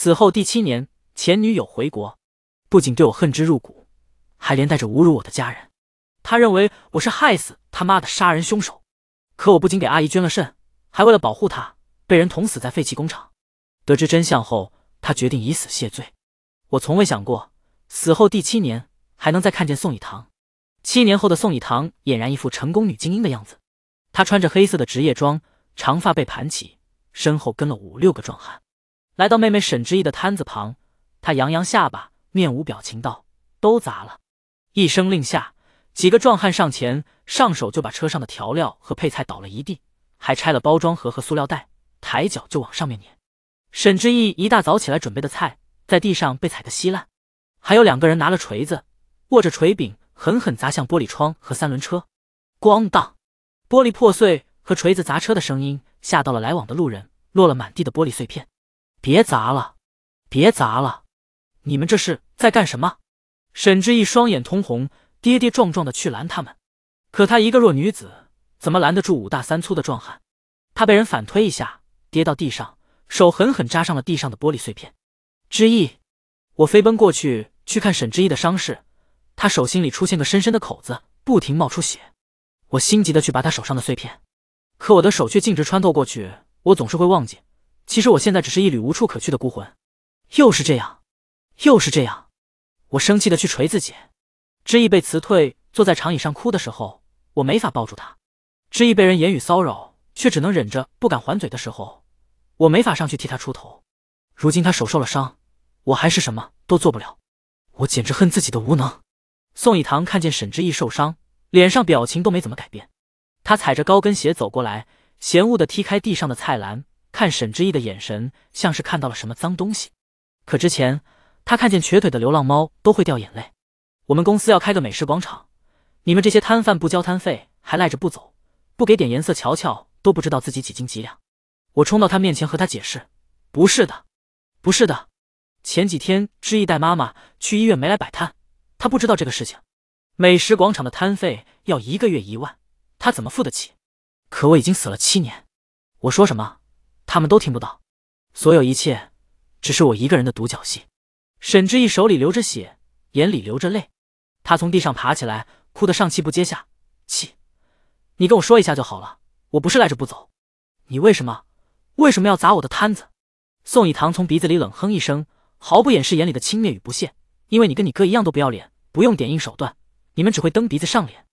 死后第七年，前女友回国，不仅对我恨之入骨，还连带着侮辱我的家人。他认为我是害死他妈的杀人凶手。可我不仅给阿姨捐了肾，还为了保护她，被人捅死在废弃工厂。得知真相后，他决定以死谢罪。我从未想过，死后第七年还能再看见宋以棠。七年后的宋以棠俨然一副成功女精英的样子，她穿着黑色的职业装，长发被盘起，身后跟了五六个壮汉。来到妹妹沈之意的摊子旁，他扬扬下巴，面无表情道：“都砸了！”一声令下，几个壮汉上前，上手就把车上的调料和配菜倒了一地，还拆了包装盒和塑料袋，抬脚就往上面撵。沈之意一大早起来准备的菜，在地上被踩得稀烂。还有两个人拿了锤子，握着锤柄狠狠砸向玻璃窗和三轮车，咣当，玻璃破碎和锤子砸车的声音吓到了来往的路人，落了满地的玻璃碎片。别砸了，别砸了！你们这是在干什么？沈之意双眼通红，跌跌撞撞的去拦他们。可她一个弱女子，怎么拦得住五大三粗的壮汉？他被人反推一下，跌到地上，手狠狠扎上了地上的玻璃碎片。之意，我飞奔过去去看沈之意的伤势，他手心里出现个深深的口子，不停冒出血。我心急的去拔他手上的碎片，可我的手却径直穿透过去。我总是会忘记。其实我现在只是一缕无处可去的孤魂，又是这样，又是这样。我生气的去捶自己。知意被辞退，坐在长椅上哭的时候，我没法抱住他；知意被人言语骚扰，却只能忍着不敢还嘴的时候，我没法上去替他出头。如今他手受了伤，我还是什么都做不了。我简直恨自己的无能。宋以棠看见沈知意受伤，脸上表情都没怎么改变。他踩着高跟鞋走过来，嫌恶的踢开地上的菜篮。看沈之意的眼神，像是看到了什么脏东西。可之前他看见瘸腿的流浪猫都会掉眼泪。我们公司要开个美食广场，你们这些摊贩不交摊费还赖着不走，不给点颜色瞧瞧，都不知道自己几斤几两。我冲到他面前和他解释：“不是的，不是的。前几天之意带妈妈去医院，没来摆摊，他不知道这个事情。美食广场的摊费要一个月一万，他怎么付得起？可我已经死了七年，我说什么？”他们都听不到，所有一切只是我一个人的独角戏。沈之意手里流着血，眼里流着泪，他从地上爬起来，哭得上气不接下气。你跟我说一下就好了，我不是赖着不走。你为什么为什么要砸我的摊子？宋以棠从鼻子里冷哼一声，毫不掩饰眼里的轻蔑与不屑。因为你跟你哥一样都不要脸，不用点硬手段，你们只会蹬鼻子上脸。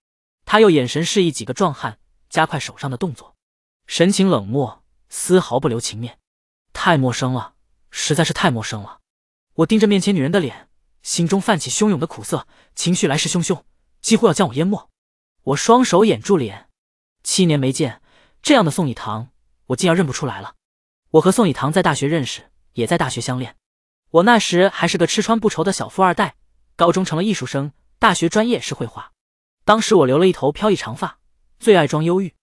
他又眼神示意几个壮汉加快手上的动作，神情冷漠。丝毫不留情面，太陌生了，实在是太陌生了！我盯着面前女人的脸，心中泛起汹涌的苦涩，情绪来势汹汹，几乎要将我淹没。我双手掩住脸，七年没见，这样的宋以堂，我竟要认不出来了。我和宋以堂在大学认识，也在大学相恋。我那时还是个吃穿不愁的小富二代，高中成了艺术生，大学专业是绘画。当时我留了一头飘逸长发，最爱装忧郁，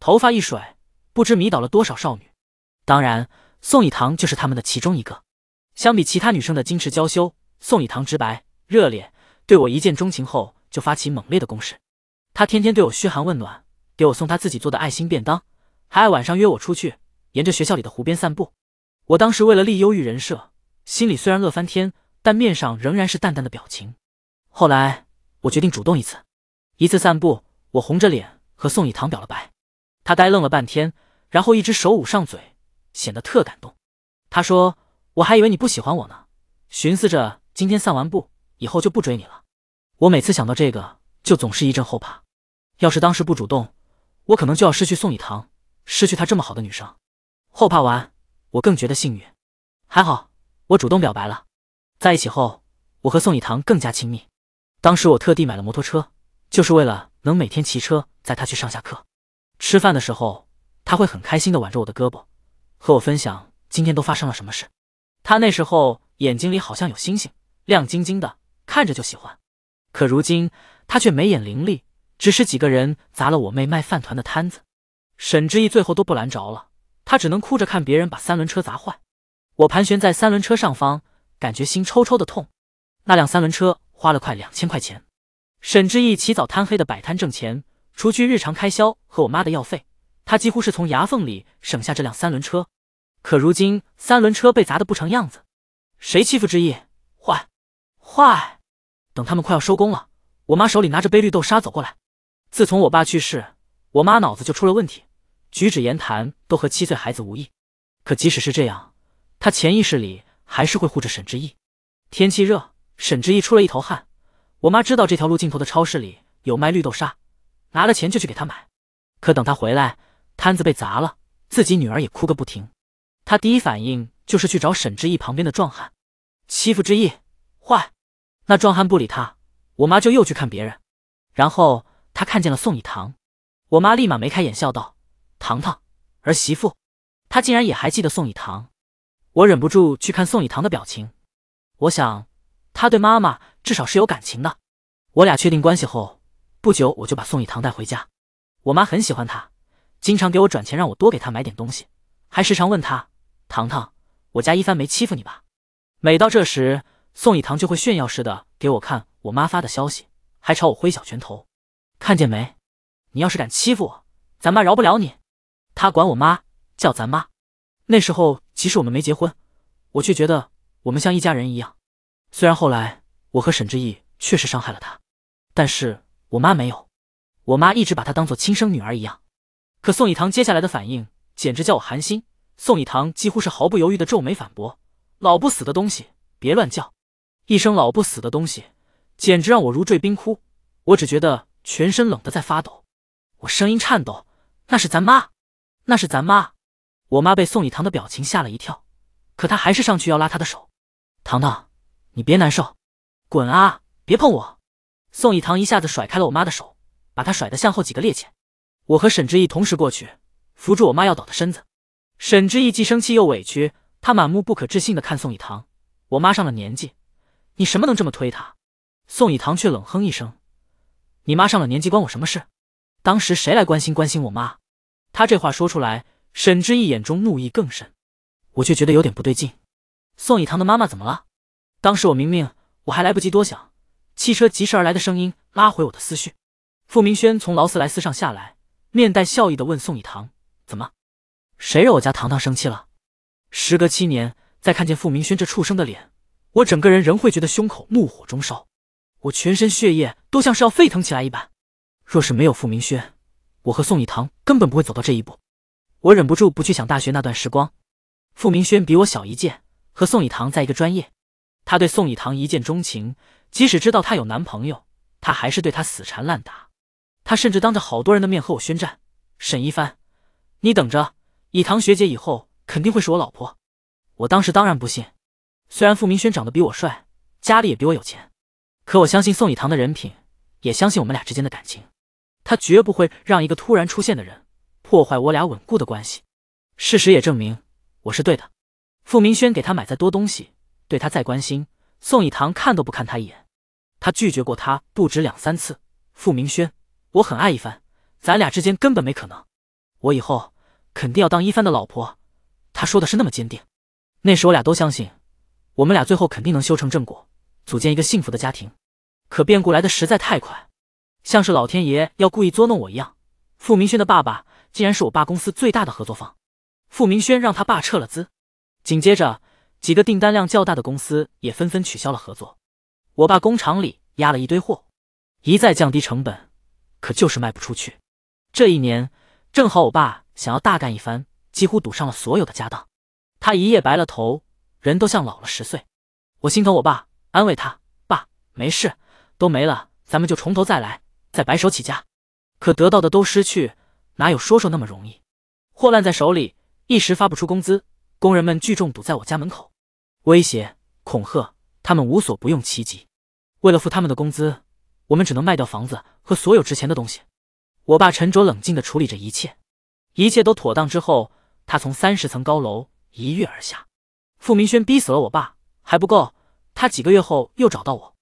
头发一甩。不知迷倒了多少少女，当然，宋以棠就是他们的其中一个。相比其他女生的矜持娇羞，宋以棠直白热烈。对我一见钟情后，就发起猛烈的攻势。他天天对我嘘寒问暖，给我送他自己做的爱心便当，还爱晚上约我出去，沿着学校里的湖边散步。我当时为了立忧郁人设，心里虽然乐翻天，但面上仍然是淡淡的表情。后来，我决定主动一次，一次散步，我红着脸和宋以棠表了白。他呆愣了半天。然后一只手捂上嘴，显得特感动。他说：“我还以为你不喜欢我呢，寻思着今天散完步以后就不追你了。”我每次想到这个，就总是一阵后怕。要是当时不主动，我可能就要失去宋以棠，失去她这么好的女生。后怕完，我更觉得幸运，还好我主动表白了。在一起后，我和宋以棠更加亲密。当时我特地买了摩托车，就是为了能每天骑车载她去上下课。吃饭的时候。他会很开心的挽着我的胳膊，和我分享今天都发生了什么事。他那时候眼睛里好像有星星，亮晶晶的，看着就喜欢。可如今他却眉眼凌厉，只是几个人砸了我妹卖饭团的摊子，沈之意最后都不拦着了，他只能哭着看别人把三轮车砸坏。我盘旋在三轮车上方，感觉心抽抽的痛。那辆三轮车花了快两千块钱。沈之意起早贪黑的摆摊挣钱，除去日常开销和我妈的药费。他几乎是从牙缝里省下这辆三轮车，可如今三轮车被砸得不成样子，谁欺负之意坏坏？等他们快要收工了，我妈手里拿着杯绿豆沙走过来。自从我爸去世，我妈脑子就出了问题，举止言谈都和七岁孩子无异。可即使是这样，她潜意识里还是会护着沈之意。天气热，沈之意出了一头汗，我妈知道这条路尽头的超市里有卖绿豆沙，拿了钱就去给他买。可等他回来。摊子被砸了，自己女儿也哭个不停。他第一反应就是去找沈之意旁边的壮汉，欺负之意坏。那壮汉不理他，我妈就又去看别人。然后他看见了宋以棠，我妈立马眉开眼笑道：“糖糖儿媳妇。”她竟然也还记得宋以棠。我忍不住去看宋以棠的表情，我想，他对妈妈至少是有感情的。我俩确定关系后不久，我就把宋以棠带回家。我妈很喜欢他。经常给我转钱，让我多给他买点东西，还时常问他：“糖糖，我家一帆没欺负你吧？”每到这时，宋以棠就会炫耀似的给我看我妈发的消息，还朝我挥小拳头：“看见没？你要是敢欺负我，咱妈饶不了你。”他管我妈叫“咱妈”。那时候，即使我们没结婚，我却觉得我们像一家人一样。虽然后来我和沈之意确实伤害了他，但是我妈没有，我妈一直把他当做亲生女儿一样。可宋以棠接下来的反应简直叫我寒心。宋以棠几乎是毫不犹豫的皱眉反驳：“老不死的东西，别乱叫！”一声“老不死的东西”简直让我如坠冰窟，我只觉得全身冷得在发抖。我声音颤抖：“那是咱妈，那是咱妈！”我妈被宋以棠的表情吓了一跳，可她还是上去要拉他的手：“糖糖，你别难受，滚啊，别碰我！”宋以棠一下子甩开了我妈的手，把她甩得向后几个趔趄。我和沈知意同时过去，扶住我妈要倒的身子。沈知意既生气又委屈，他满目不可置信的看宋以棠。我妈上了年纪，你什么能这么推她？宋以棠却冷哼一声：“你妈上了年纪，关我什么事？当时谁来关心关心我妈？”他这话说出来，沈知意眼中怒意更深，我却觉得有点不对劲。宋以棠的妈妈怎么了？当时我明明我还来不及多想，汽车疾驰而来的声音拉回我的思绪。傅明轩从劳斯莱斯上下来。面带笑意的问宋以棠：“怎么？谁惹我家糖糖生气了？”时隔七年，再看见傅明轩这畜生的脸，我整个人仍会觉得胸口怒火中烧，我全身血液都像是要沸腾起来一般。若是没有傅明轩，我和宋以棠根本不会走到这一步。我忍不住不去想大学那段时光。傅明轩比我小一届，和宋以棠在一个专业，他对宋以棠一见钟情，即使知道她有男朋友，他还是对她死缠烂打。他甚至当着好多人的面和我宣战，沈一帆，你等着，以棠学姐以后肯定会是我老婆。我当时当然不信，虽然傅明轩长得比我帅，家里也比我有钱，可我相信宋以棠的人品，也相信我们俩之间的感情，他绝不会让一个突然出现的人破坏我俩稳固的关系。事实也证明我是对的。傅明轩给他买再多东西，对他再关心，宋以棠看都不看他一眼，他拒绝过他不止两三次。傅明轩。我很爱一帆，咱俩之间根本没可能。我以后肯定要当一帆的老婆。他说的是那么坚定，那时我俩都相信，我们俩最后肯定能修成正果，组建一个幸福的家庭。可变故来的实在太快，像是老天爷要故意捉弄我一样。傅明轩的爸爸竟然是我爸公司最大的合作方，傅明轩让他爸撤了资，紧接着几个订单量较大的公司也纷纷取消了合作。我爸工厂里压了一堆货，一再降低成本。可就是卖不出去。这一年正好，我爸想要大干一番，几乎赌上了所有的家当。他一夜白了头，人都像老了十岁。我心疼我爸，安慰他：“爸，没事，都没了，咱们就从头再来，再白手起家。”可得到的都失去，哪有说说那么容易？货烂在手里，一时发不出工资，工人们聚众堵在我家门口，威胁、恐吓，他们无所不用其极。为了付他们的工资。我们只能卖掉房子和所有值钱的东西。我爸沉着冷静的处理着一切，一切都妥当之后，他从三十层高楼一跃而下。傅明轩逼死了我爸，还不够，他几个月后又找到我，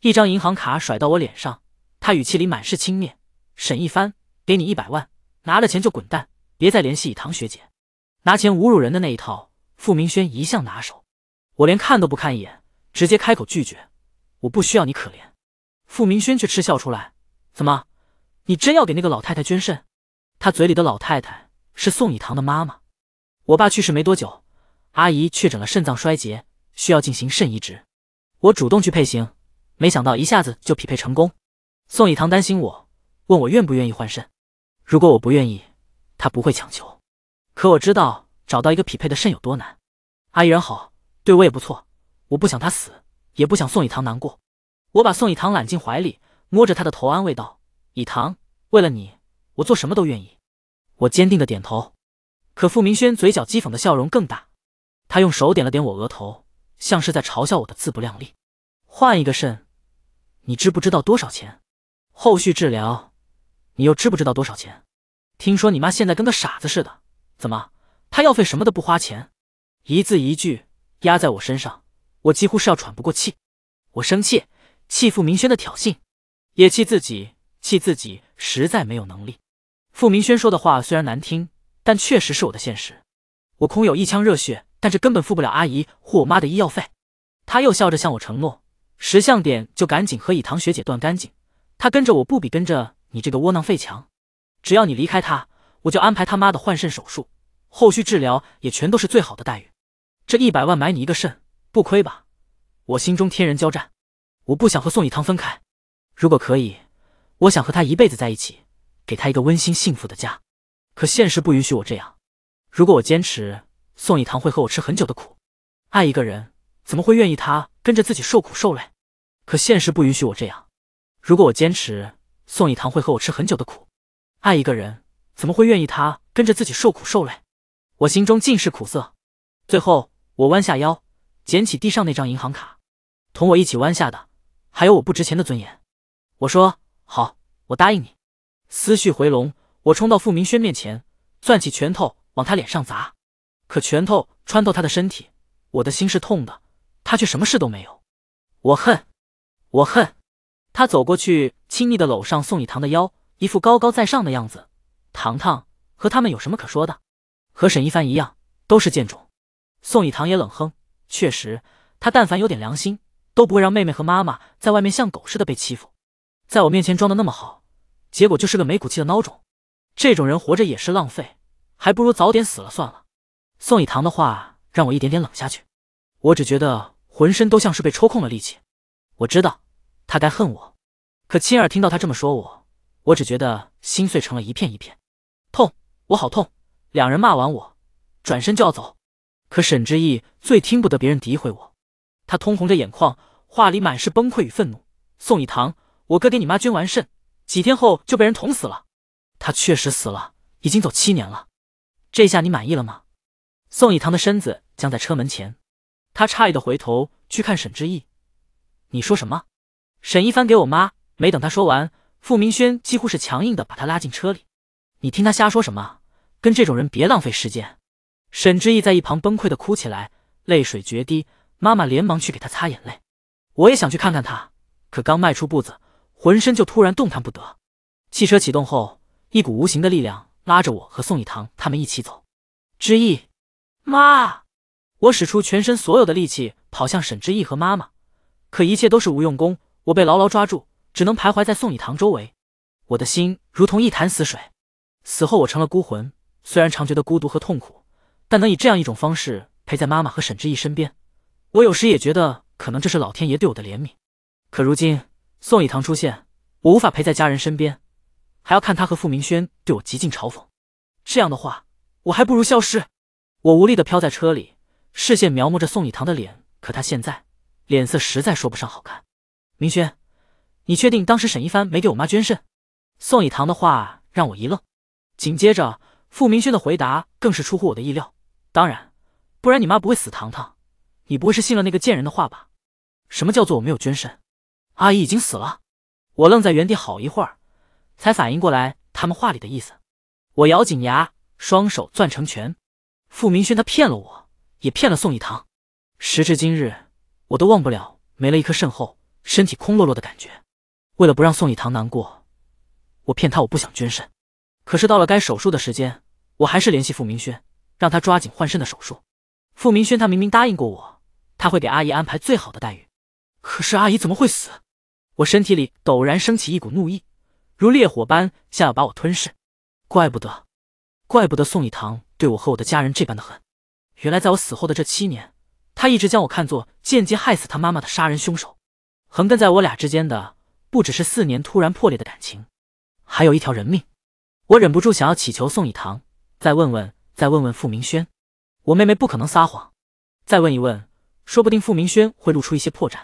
一张银行卡甩到我脸上，他语气里满是轻蔑。沈一帆，给你一百万，拿了钱就滚蛋，别再联系以唐学姐，拿钱侮辱人的那一套，傅明轩一向拿手。我连看都不看一眼，直接开口拒绝，我不需要你可怜。傅明轩却嗤笑出来：“怎么，你真要给那个老太太捐肾？”她嘴里的老太太是宋以棠的妈妈。我爸去世没多久，阿姨确诊了肾脏衰竭，需要进行肾移植。我主动去配型，没想到一下子就匹配成功。宋以棠担心我，问我愿不愿意换肾。如果我不愿意，他不会强求。可我知道找到一个匹配的肾有多难。阿姨人好，对我也不错。我不想她死，也不想宋以棠难过。我把宋以棠揽进怀里，摸着他的头安慰道：“以棠，为了你，我做什么都愿意。”我坚定的点头。可傅明轩嘴角讥讽的笑容更大，他用手点了点我额头，像是在嘲笑我的自不量力。换一个肾，你知不知道多少钱？后续治疗，你又知不知道多少钱？听说你妈现在跟个傻子似的，怎么她药费什么的不花钱？一字一句压在我身上，我几乎是要喘不过气。我生气。气傅明轩的挑衅，也气自己，气自己实在没有能力。傅明轩说的话虽然难听，但确实是我的现实。我空有一腔热血，但是根本付不了阿姨或我妈的医药费。他又笑着向我承诺：识相点就赶紧和以堂学姐断干净，他跟着我不比跟着你这个窝囊废强。只要你离开他，我就安排他妈的换肾手术，后续治疗也全都是最好的待遇。这一百万买你一个肾，不亏吧？我心中天人交战。我不想和宋以棠分开，如果可以，我想和他一辈子在一起，给他一个温馨幸福的家。可现实不允许我这样。如果我坚持，宋以棠会和我吃很久的苦。爱一个人，怎么会愿意他跟着自己受苦受累？可现实不允许我这样。如果我坚持，宋以棠会和我吃很久的苦。爱一个人，怎么会愿意他跟着自己受苦受累？我心中尽是苦涩。最后，我弯下腰，捡起地上那张银行卡，同我一起弯下的。还有我不值钱的尊严，我说好，我答应你。思绪回笼，我冲到傅明轩面前，攥起拳头往他脸上砸，可拳头穿透他的身体，我的心是痛的，他却什么事都没有。我恨，我恨。他走过去，亲昵的搂上宋以棠的腰，一副高高在上的样子。糖糖和他们有什么可说的？和沈一帆一样，都是贱种。宋以棠也冷哼，确实，他但凡有点良心。都不会让妹妹和妈妈在外面像狗似的被欺负，在我面前装的那么好，结果就是个没骨气的孬种，这种人活着也是浪费，还不如早点死了算了。宋以棠的话让我一点点冷下去，我只觉得浑身都像是被抽空了力气。我知道他该恨我，可亲耳听到他这么说，我，我只觉得心碎成了一片一片，痛，我好痛。两人骂完我，转身就要走，可沈之意最听不得别人诋毁我。他通红着眼眶，话里满是崩溃与愤怒。宋以堂，我哥给你妈捐完肾，几天后就被人捅死了。他确实死了，已经走七年了。这下你满意了吗？宋以堂的身子僵在车门前，他诧异的回头去看沈之意：“你说什么？”沈一帆给我妈没等他说完，傅明轩几乎是强硬的把他拉进车里：“你听他瞎说什么？跟这种人别浪费时间。”沈之意在一旁崩溃的哭起来，泪水决堤。妈妈连忙去给他擦眼泪，我也想去看看他，可刚迈出步子，浑身就突然动弹不得。汽车启动后，一股无形的力量拉着我和宋以棠他们一起走。知意，妈！我使出全身所有的力气跑向沈知意和妈妈，可一切都是无用功，我被牢牢抓住，只能徘徊在宋以棠周围。我的心如同一潭死水，死后我成了孤魂，虽然常觉得孤独和痛苦，但能以这样一种方式陪在妈妈和沈知意身边。我有时也觉得，可能这是老天爷对我的怜悯。可如今宋以堂出现，我无法陪在家人身边，还要看他和傅明轩对我极尽嘲讽。这样的话，我还不如消失。我无力的飘在车里，视线描摹着宋以堂的脸，可他现在脸色实在说不上好看。明轩，你确定当时沈一帆没给我妈捐肾？宋以堂的话让我一愣，紧接着傅明轩的回答更是出乎我的意料。当然，不然你妈不会死，糖糖。你不会是信了那个贱人的话吧？什么叫做我没有捐肾？阿姨已经死了。我愣在原地好一会儿，才反应过来他们话里的意思。我咬紧牙，双手攥成拳。傅明轩他骗了我，也骗了宋一堂。时至今日，我都忘不了没了一颗肾后身体空落落的感觉。为了不让宋一堂难过，我骗他我不想捐肾。可是到了该手术的时间，我还是联系傅明轩，让他抓紧换肾的手术。傅明轩他明明答应过我。他会给阿姨安排最好的待遇，可是阿姨怎么会死？我身体里陡然升起一股怒意，如烈火般，像要把我吞噬。怪不得，怪不得宋以棠对我和我的家人这般的狠。原来，在我死后的这七年，他一直将我看作间接害死他妈妈的杀人凶手。横亘在我俩之间的，不只是四年突然破裂的感情，还有一条人命。我忍不住想要祈求宋以棠，再问问，再问问傅明轩，我妹妹不可能撒谎。再问一问。说不定傅明轩会露出一些破绽，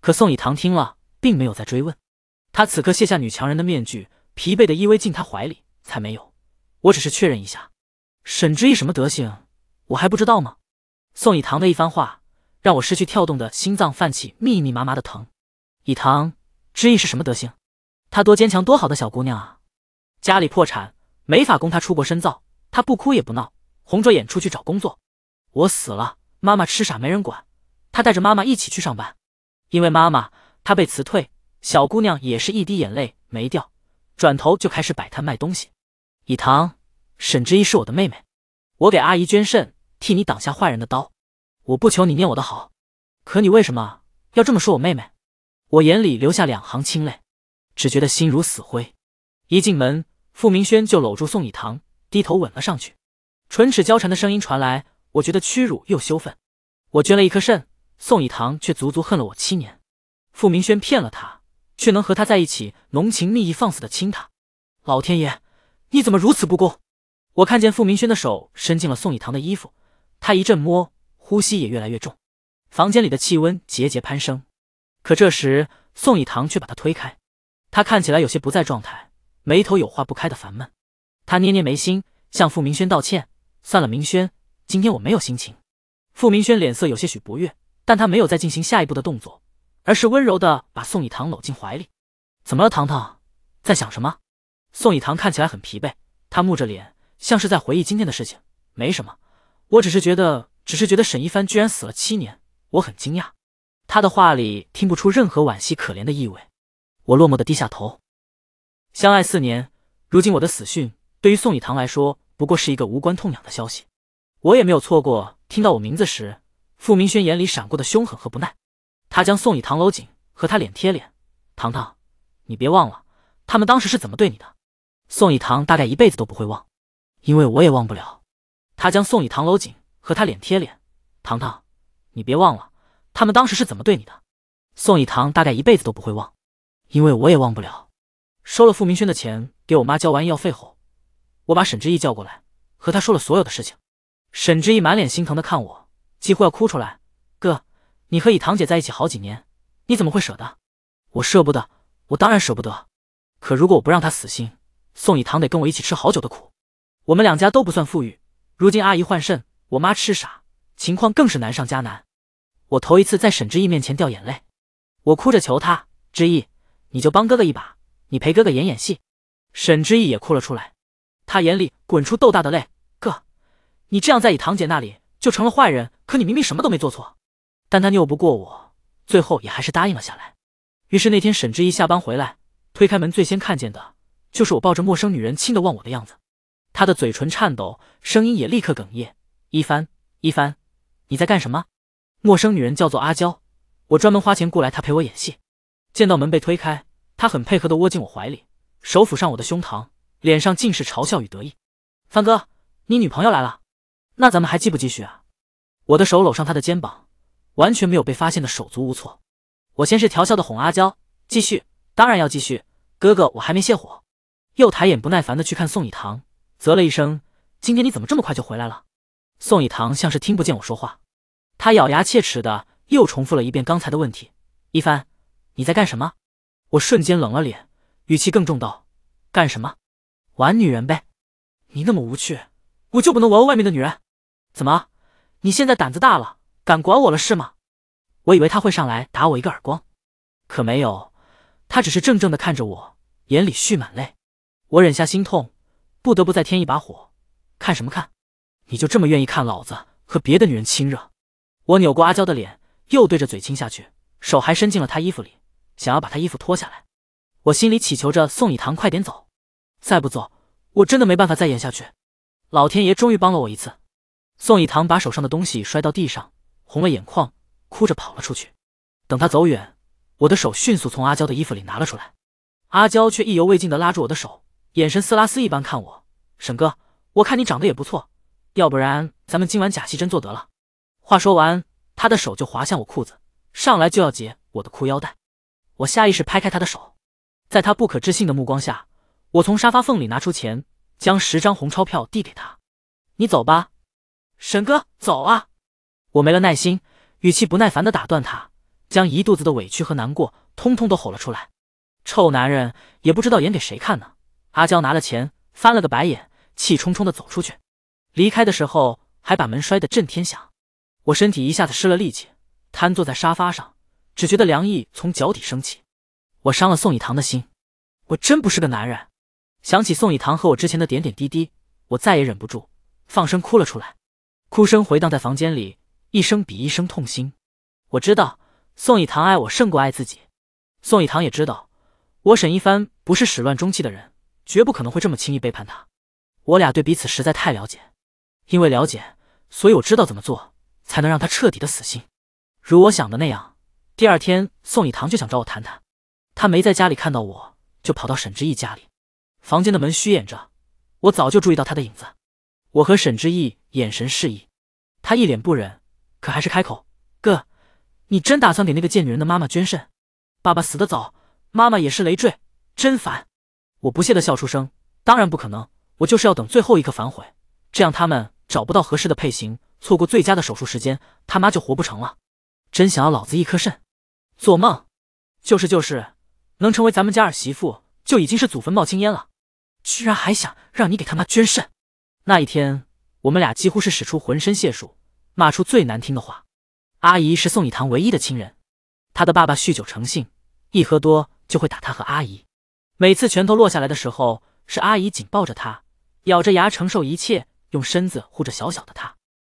可宋以棠听了，并没有再追问。他此刻卸下女强人的面具，疲惫的依偎进他怀里。才没有，我只是确认一下，沈之意什么德行，我还不知道吗？宋以棠的一番话，让我失去跳动的心脏，泛起密密麻麻的疼。以棠，之意是什么德行？她多坚强、多好的小姑娘啊！家里破产，没法供她出国深造，她不哭也不闹，红着眼出去找工作。我死了，妈妈痴傻，没人管。他带着妈妈一起去上班，因为妈妈他被辞退。小姑娘也是一滴眼泪没掉，转头就开始摆摊卖东西。以棠，沈之意是我的妹妹，我给阿姨捐肾，替你挡下坏人的刀。我不求你念我的好，可你为什么要这么说我妹妹？我眼里留下两行清泪，只觉得心如死灰。一进门，傅明轩就搂住宋以棠，低头吻了上去，唇齿交缠的声音传来，我觉得屈辱又羞愤。我捐了一颗肾。宋以棠却足足恨了我七年，傅明轩骗了他，却能和他在一起，浓情蜜意，放肆的亲他。老天爷，你怎么如此不公？我看见傅明轩的手伸进了宋以棠的衣服，他一阵摸，呼吸也越来越重，房间里的气温节节攀升。可这时，宋以棠却把他推开。他看起来有些不在状态，眉头有化不开的烦闷。他捏捏眉心，向傅明轩道歉。算了，明轩，今天我没有心情。傅明轩脸色有些许不悦。但他没有再进行下一步的动作，而是温柔的把宋以棠搂进怀里。怎么了，糖糖，在想什么？宋以棠看起来很疲惫，他木着脸，像是在回忆今天的事情。没什么，我只是觉得，只是觉得沈一帆居然死了七年，我很惊讶。他的话里听不出任何惋惜、可怜的意味。我落寞的低下头。相爱四年，如今我的死讯对于宋以棠来说不过是一个无关痛痒的消息。我也没有错过听到我名字时。傅明轩眼里闪过的凶狠和不耐，他将宋以棠搂紧，和他脸贴脸。糖糖，你别忘了，他们当时是怎么对你的。宋以棠大概一辈子都不会忘，因为我也忘不了。他将宋以棠搂紧，和他脸贴脸。糖糖，你别忘了，他们当时是怎么对你的。宋以棠大概一辈子都不会忘，因为我也忘不了。收了傅明轩的钱，给我妈交完医药费后，我把沈之意叫过来，和他说了所有的事情。沈之意满脸心疼的看我。几乎要哭出来，哥，你和以堂姐在一起好几年，你怎么会舍得？我舍不得，我当然舍不得。可如果我不让他死心，宋以堂得跟我一起吃好久的苦。我们两家都不算富裕，如今阿姨换肾，我妈痴傻，情况更是难上加难。我头一次在沈知意面前掉眼泪，我哭着求他，知意，你就帮哥哥一把，你陪哥哥演演戏。沈知意也哭了出来，他眼里滚出豆大的泪，哥，你这样在以堂姐那里。就成了坏人，可你明明什么都没做错，但他拗不过我，最后也还是答应了下来。于是那天沈志一下班回来，推开门，最先看见的就是我抱着陌生女人亲的忘我的样子。他的嘴唇颤抖，声音也立刻哽咽。一帆，一帆，你在干什么？陌生女人叫做阿娇，我专门花钱雇来她陪我演戏。见到门被推开，她很配合的窝进我怀里，手抚上我的胸膛，脸上尽是嘲笑与得意。帆哥，你女朋友来了。那咱们还继不继续啊？我的手搂上他的肩膀，完全没有被发现的手足无措。我先是调笑的哄阿娇继续，当然要继续。哥哥，我还没泄火。又抬眼不耐烦的去看宋以棠，啧了一声。今天你怎么这么快就回来了？宋以棠像是听不见我说话，他咬牙切齿的又重复了一遍刚才的问题：一帆，你在干什么？我瞬间冷了脸，语气更重道：干什么？玩女人呗！你那么无趣，我就不能玩外面的女人？怎么？你现在胆子大了，敢管我了是吗？我以为他会上来打我一个耳光，可没有，他只是怔怔的看着我，眼里蓄满泪。我忍下心痛，不得不再添一把火。看什么看？你就这么愿意看老子和别的女人亲热？我扭过阿娇的脸，又对着嘴亲下去，手还伸进了她衣服里，想要把她衣服脱下来。我心里祈求着宋以棠快点走，再不走，我真的没办法再演下去。老天爷终于帮了我一次。宋以棠把手上的东西摔到地上，红了眼眶，哭着跑了出去。等他走远，我的手迅速从阿娇的衣服里拿了出来。阿娇却意犹未尽地拉住我的手，眼神丝拉丝一般看我。沈哥，我看你长得也不错，要不然咱们今晚假戏真做得了。话说完，他的手就滑向我裤子，上来就要解我的裤腰带。我下意识拍开他的手，在他不可置信的目光下，我从沙发缝里拿出钱，将十张红钞票递给他。你走吧。沈哥，走啊！我没了耐心，语气不耐烦的打断他，将一肚子的委屈和难过通通都吼了出来。臭男人也不知道演给谁看呢！阿娇拿了钱，翻了个白眼，气冲冲的走出去，离开的时候还把门摔得震天响。我身体一下子失了力气，瘫坐在沙发上，只觉得凉意从脚底升起。我伤了宋以棠的心，我真不是个男人。想起宋以棠和我之前的点点滴滴，我再也忍不住，放声哭了出来。哭声回荡在房间里，一声比一声痛心。我知道宋以棠爱我胜过爱自己，宋以棠也知道我沈一帆不是始乱终弃的人，绝不可能会这么轻易背叛他。我俩对彼此实在太了解，因为了解，所以我知道怎么做才能让他彻底的死心。如我想的那样，第二天宋以棠就想找我谈谈，他没在家里看到我，就跑到沈之意家里。房间的门虚掩着，我早就注意到他的影子。我和沈之意眼神示意，他一脸不忍，可还是开口：“哥，你真打算给那个贱女人的妈妈捐肾？爸爸死得早，妈妈也是累赘，真烦。”我不屑的笑出声：“当然不可能，我就是要等最后一刻反悔，这样他们找不到合适的配型，错过最佳的手术时间，他妈就活不成了。真想要老子一颗肾？做梦！就是就是，能成为咱们家儿媳妇就已经是祖坟冒青烟了，居然还想让你给他妈捐肾！”那一天，我们俩几乎是使出浑身解数，骂出最难听的话。阿姨是宋以棠唯一的亲人，他的爸爸酗酒成性，一喝多就会打他和阿姨。每次拳头落下来的时候，是阿姨紧抱着他，咬着牙承受一切，用身子护着小小的他。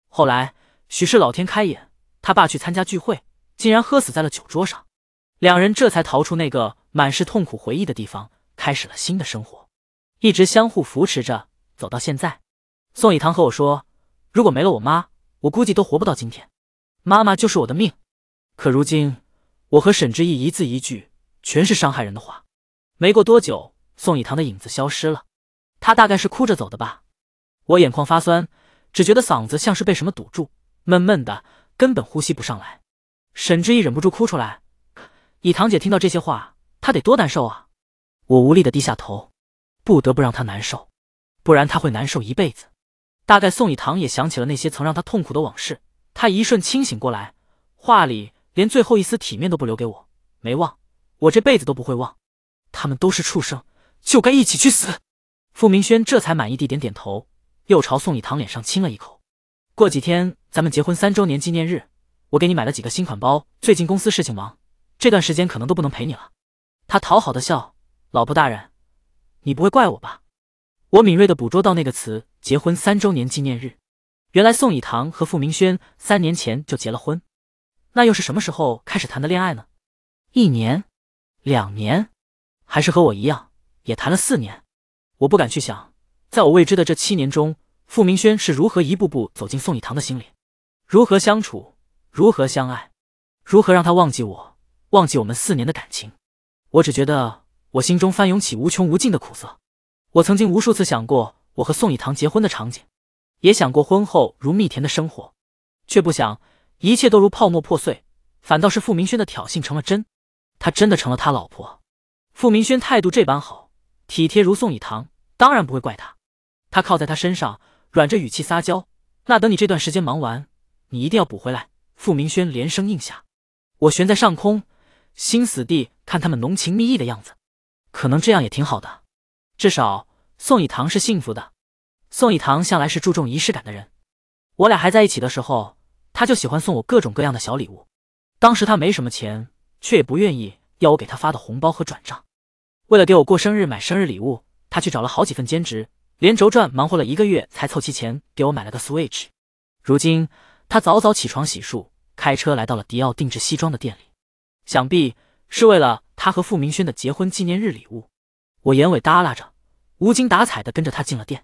后来，许是老天开眼，他爸去参加聚会，竟然喝死在了酒桌上，两人这才逃出那个满是痛苦回忆的地方，开始了新的生活，一直相互扶持着走到现在。宋以棠和我说：“如果没了我妈，我估计都活不到今天。妈妈就是我的命。可如今，我和沈之意一字一句全是伤害人的话。没过多久，宋以棠的影子消失了，她大概是哭着走的吧。我眼眶发酸，只觉得嗓子像是被什么堵住，闷闷的，根本呼吸不上来。沈之意忍不住哭出来。以棠姐听到这些话，她得多难受啊！我无力的低下头，不得不让她难受，不然她会难受一辈子。”大概宋以棠也想起了那些曾让他痛苦的往事，他一瞬清醒过来，话里连最后一丝体面都不留给我，没忘，我这辈子都不会忘。他们都是畜生，就该一起去死。傅明轩这才满意地点点头，又朝宋以棠脸上亲了一口。过几天咱们结婚三周年纪念日，我给你买了几个新款包。最近公司事情忙，这段时间可能都不能陪你了。他讨好的笑，老婆大人，你不会怪我吧？我敏锐地捕捉到那个词。结婚三周年纪念日，原来宋以棠和傅明轩三年前就结了婚，那又是什么时候开始谈的恋爱呢？一年、两年，还是和我一样也谈了四年？我不敢去想，在我未知的这七年中，傅明轩是如何一步步走进宋以棠的心里，如何相处，如何相爱，如何让他忘记我，忘记我们四年的感情？我只觉得我心中翻涌起无穷无尽的苦涩。我曾经无数次想过。我和宋以棠结婚的场景，也想过婚后如蜜甜的生活，却不想一切都如泡沫破碎，反倒是傅明轩的挑衅成了真，他真的成了他老婆。傅明轩态度这般好，体贴如宋以棠，当然不会怪他。他靠在他身上，软着语气撒娇：“那等你这段时间忙完，你一定要补回来。”傅明轩连声应下。我悬在上空，心死地看他们浓情蜜意的样子，可能这样也挺好的，至少。宋以棠是幸福的，宋以棠向来是注重仪式感的人。我俩还在一起的时候，他就喜欢送我各种各样的小礼物。当时他没什么钱，却也不愿意要我给他发的红包和转账。为了给我过生日买生日礼物，他去找了好几份兼职，连轴转忙活了一个月才凑齐钱给我买了个 Switch。如今他早早起床洗漱，开车来到了迪奥定制西装的店里，想必是为了他和傅明轩的结婚纪念日礼物。我眼尾耷拉着。无精打采的跟着他进了店，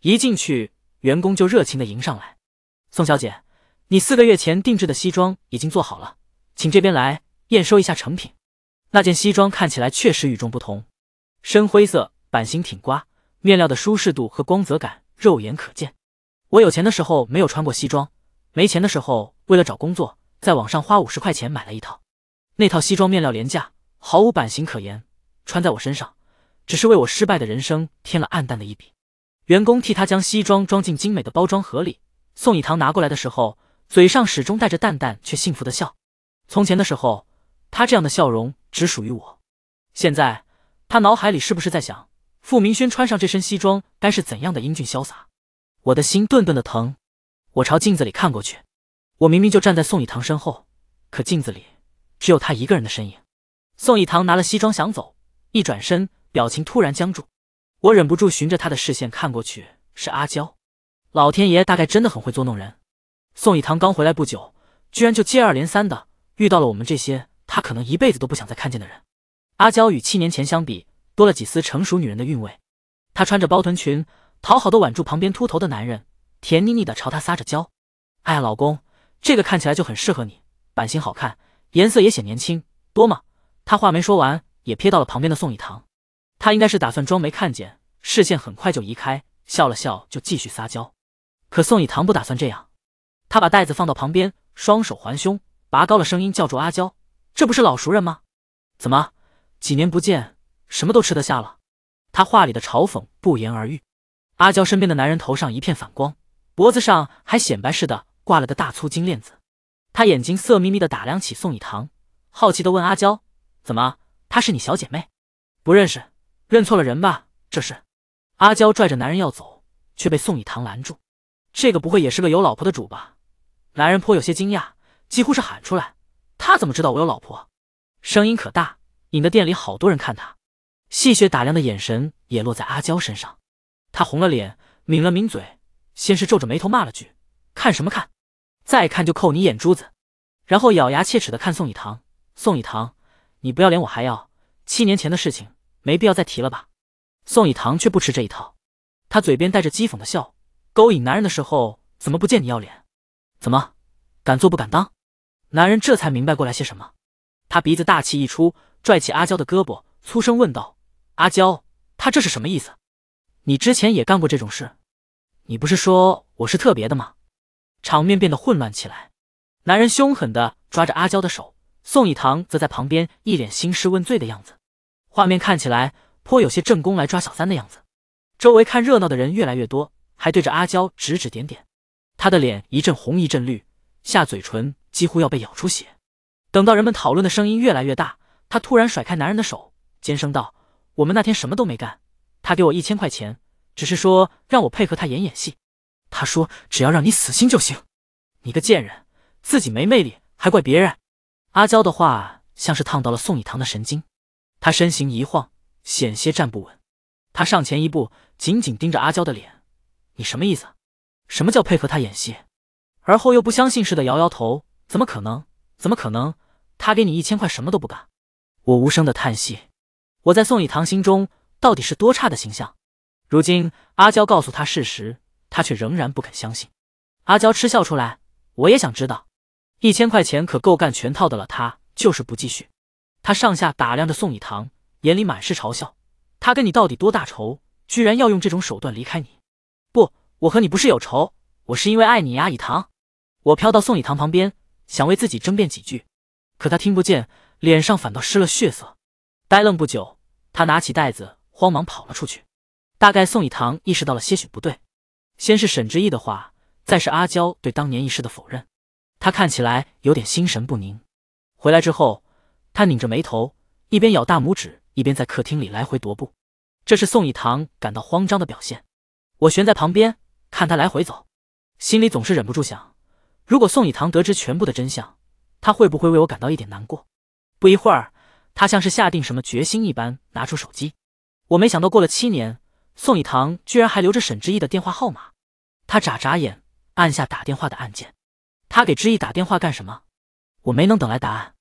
一进去，员工就热情的迎上来：“宋小姐，你四个月前定制的西装已经做好了，请这边来验收一下成品。”那件西装看起来确实与众不同，深灰色，版型挺刮，面料的舒适度和光泽感肉眼可见。我有钱的时候没有穿过西装，没钱的时候为了找工作，在网上花五十块钱买了一套，那套西装面料廉价，毫无版型可言，穿在我身上。只是为我失败的人生添了暗淡的一笔。员工替他将西装装进精美的包装盒里。宋以棠拿过来的时候，嘴上始终带着淡淡却幸福的笑。从前的时候，他这样的笑容只属于我。现在，他脑海里是不是在想，傅明轩穿上这身西装该是怎样的英俊潇洒？我的心顿顿的疼。我朝镜子里看过去，我明明就站在宋以棠身后，可镜子里只有他一个人的身影。宋以棠拿了西装想走，一转身。表情突然僵住，我忍不住循着他的视线看过去，是阿娇。老天爷大概真的很会捉弄人。宋以棠刚回来不久，居然就接二连三的遇到了我们这些他可能一辈子都不想再看见的人。阿娇与七年前相比，多了几丝成熟女人的韵味。她穿着包臀裙，讨好的挽住旁边秃头的男人，甜腻腻的朝他撒着娇：“哎呀，老公，这个看起来就很适合你，版型好看，颜色也显年轻，多吗？”她话没说完，也瞥到了旁边的宋以堂。他应该是打算装没看见，视线很快就移开，笑了笑就继续撒娇。可宋以棠不打算这样，他把袋子放到旁边，双手环胸，拔高了声音叫住阿娇：“这不是老熟人吗？怎么几年不见，什么都吃得下了？”他话里的嘲讽不言而喻。阿娇身边的男人头上一片反光，脖子上还显摆似的挂了个大粗金链子，他眼睛色眯眯的打量起宋以棠，好奇的问阿娇：“怎么？她是你小姐妹？不认识？”认错了人吧，这是。阿娇拽着男人要走，却被宋以棠拦住。这个不会也是个有老婆的主吧？男人颇有些惊讶，几乎是喊出来：“他怎么知道我有老婆？”声音可大，引得店里好多人看他，戏谑打量的眼神也落在阿娇身上。她红了脸，抿了抿嘴，先是皱着眉头骂了句：“看什么看？再看就扣你眼珠子！”然后咬牙切齿的看宋以棠：“宋以棠，你不要脸！我还要七年前的事情。”没必要再提了吧。宋以棠却不吃这一套，他嘴边带着讥讽的笑，勾引男人的时候怎么不见你要脸？怎么，敢做不敢当？男人这才明白过来些什么，他鼻子大气一出，拽起阿娇的胳膊，粗声问道：“阿娇，他这是什么意思？你之前也干过这种事？你不是说我是特别的吗？”场面变得混乱起来，男人凶狠的抓着阿娇的手，宋以棠则在旁边一脸兴师问罪的样子。画面看起来颇有些正宫来抓小三的样子，周围看热闹的人越来越多，还对着阿娇指指点点。她的脸一阵红一阵绿，下嘴唇几乎要被咬出血。等到人们讨论的声音越来越大，她突然甩开男人的手，尖声道：“我们那天什么都没干，他给我一千块钱，只是说让我配合他演演戏。他说只要让你死心就行。你个贱人，自己没魅力还怪别人。”阿娇的话像是烫到了宋以棠的神经。他身形一晃，险些站不稳。他上前一步，紧紧盯着阿娇的脸：“你什么意思？什么叫配合他演戏？”而后又不相信似的摇摇头：“怎么可能？怎么可能？他给你一千块，什么都不干。”我无声的叹息。我在宋以棠心中到底是多差的形象？如今阿娇告诉他事实，他却仍然不肯相信。阿娇嗤笑出来：“我也想知道，一千块钱可够干全套的了。”他就是不继续。他上下打量着宋以棠，眼里满是嘲笑。他跟你到底多大仇，居然要用这种手段离开你？不，我和你不是有仇，我是因为爱你呀，以棠。我飘到宋以棠旁边，想为自己争辩几句，可他听不见，脸上反倒失了血色，呆愣不久，他拿起袋子，慌忙跑了出去。大概宋以棠意识到了些许不对，先是沈之意的话，再是阿娇对当年一事的否认，他看起来有点心神不宁。回来之后。他拧着眉头，一边咬大拇指，一边在客厅里来回踱步。这是宋以棠感到慌张的表现。我悬在旁边看他来回走，心里总是忍不住想：如果宋以棠得知全部的真相，他会不会为我感到一点难过？不一会儿，他像是下定什么决心一般，拿出手机。我没想到，过了七年，宋以棠居然还留着沈之意的电话号码。他眨眨眼，按下打电话的按键。他给之意打电话干什么？我没能等来答案。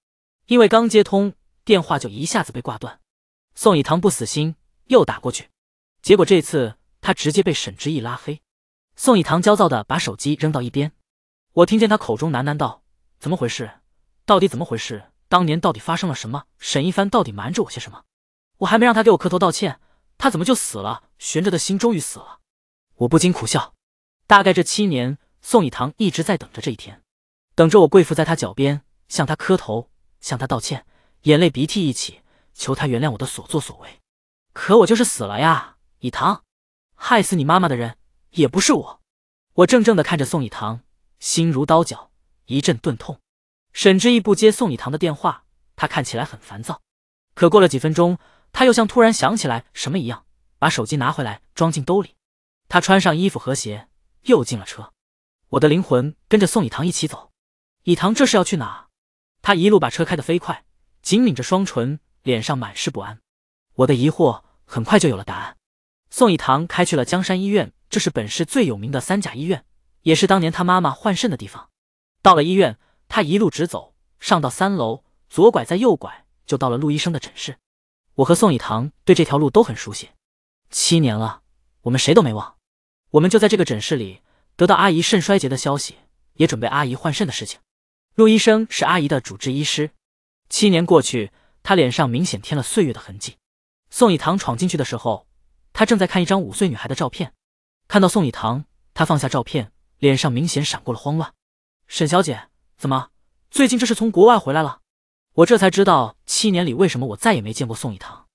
因为刚接通电话就一下子被挂断，宋以棠不死心，又打过去，结果这次他直接被沈之意拉黑。宋以棠焦躁的把手机扔到一边，我听见他口中喃喃道：“怎么回事？到底怎么回事？当年到底发生了什么？沈一帆到底瞒着我些什么？我还没让他给我磕头道歉，他怎么就死了？悬着的心终于死了。”我不禁苦笑，大概这七年，宋以棠一直在等着这一天，等着我跪伏在他脚边向他磕头。向他道歉，眼泪鼻涕一起，求他原谅我的所作所为。可我就是死了呀，以堂，害死你妈妈的人也不是我。我怔怔的看着宋以堂，心如刀绞，一阵钝痛。沈之意不接宋以堂的电话，他看起来很烦躁。可过了几分钟，他又像突然想起来什么一样，把手机拿回来装进兜里。他穿上衣服和鞋，又进了车。我的灵魂跟着宋以堂一起走。以堂这是要去哪？他一路把车开得飞快，紧抿着双唇，脸上满是不安。我的疑惑很快就有了答案。宋以棠开去了江山医院，这是本市最有名的三甲医院，也是当年他妈妈换肾的地方。到了医院，他一路直走，上到三楼，左拐再右拐，就到了陆医生的诊室。我和宋以棠对这条路都很熟悉，七年了，我们谁都没忘。我们就在这个诊室里得到阿姨肾衰竭的消息，也准备阿姨换肾的事情。陆医生是阿姨的主治医师，七年过去，他脸上明显添了岁月的痕迹。宋以棠闯进去的时候，他正在看一张五岁女孩的照片。看到宋以棠，他放下照片，脸上明显闪过了慌乱。沈小姐，怎么最近这是从国外回来了？我这才知道，七年里为什么我再也没见过宋以棠。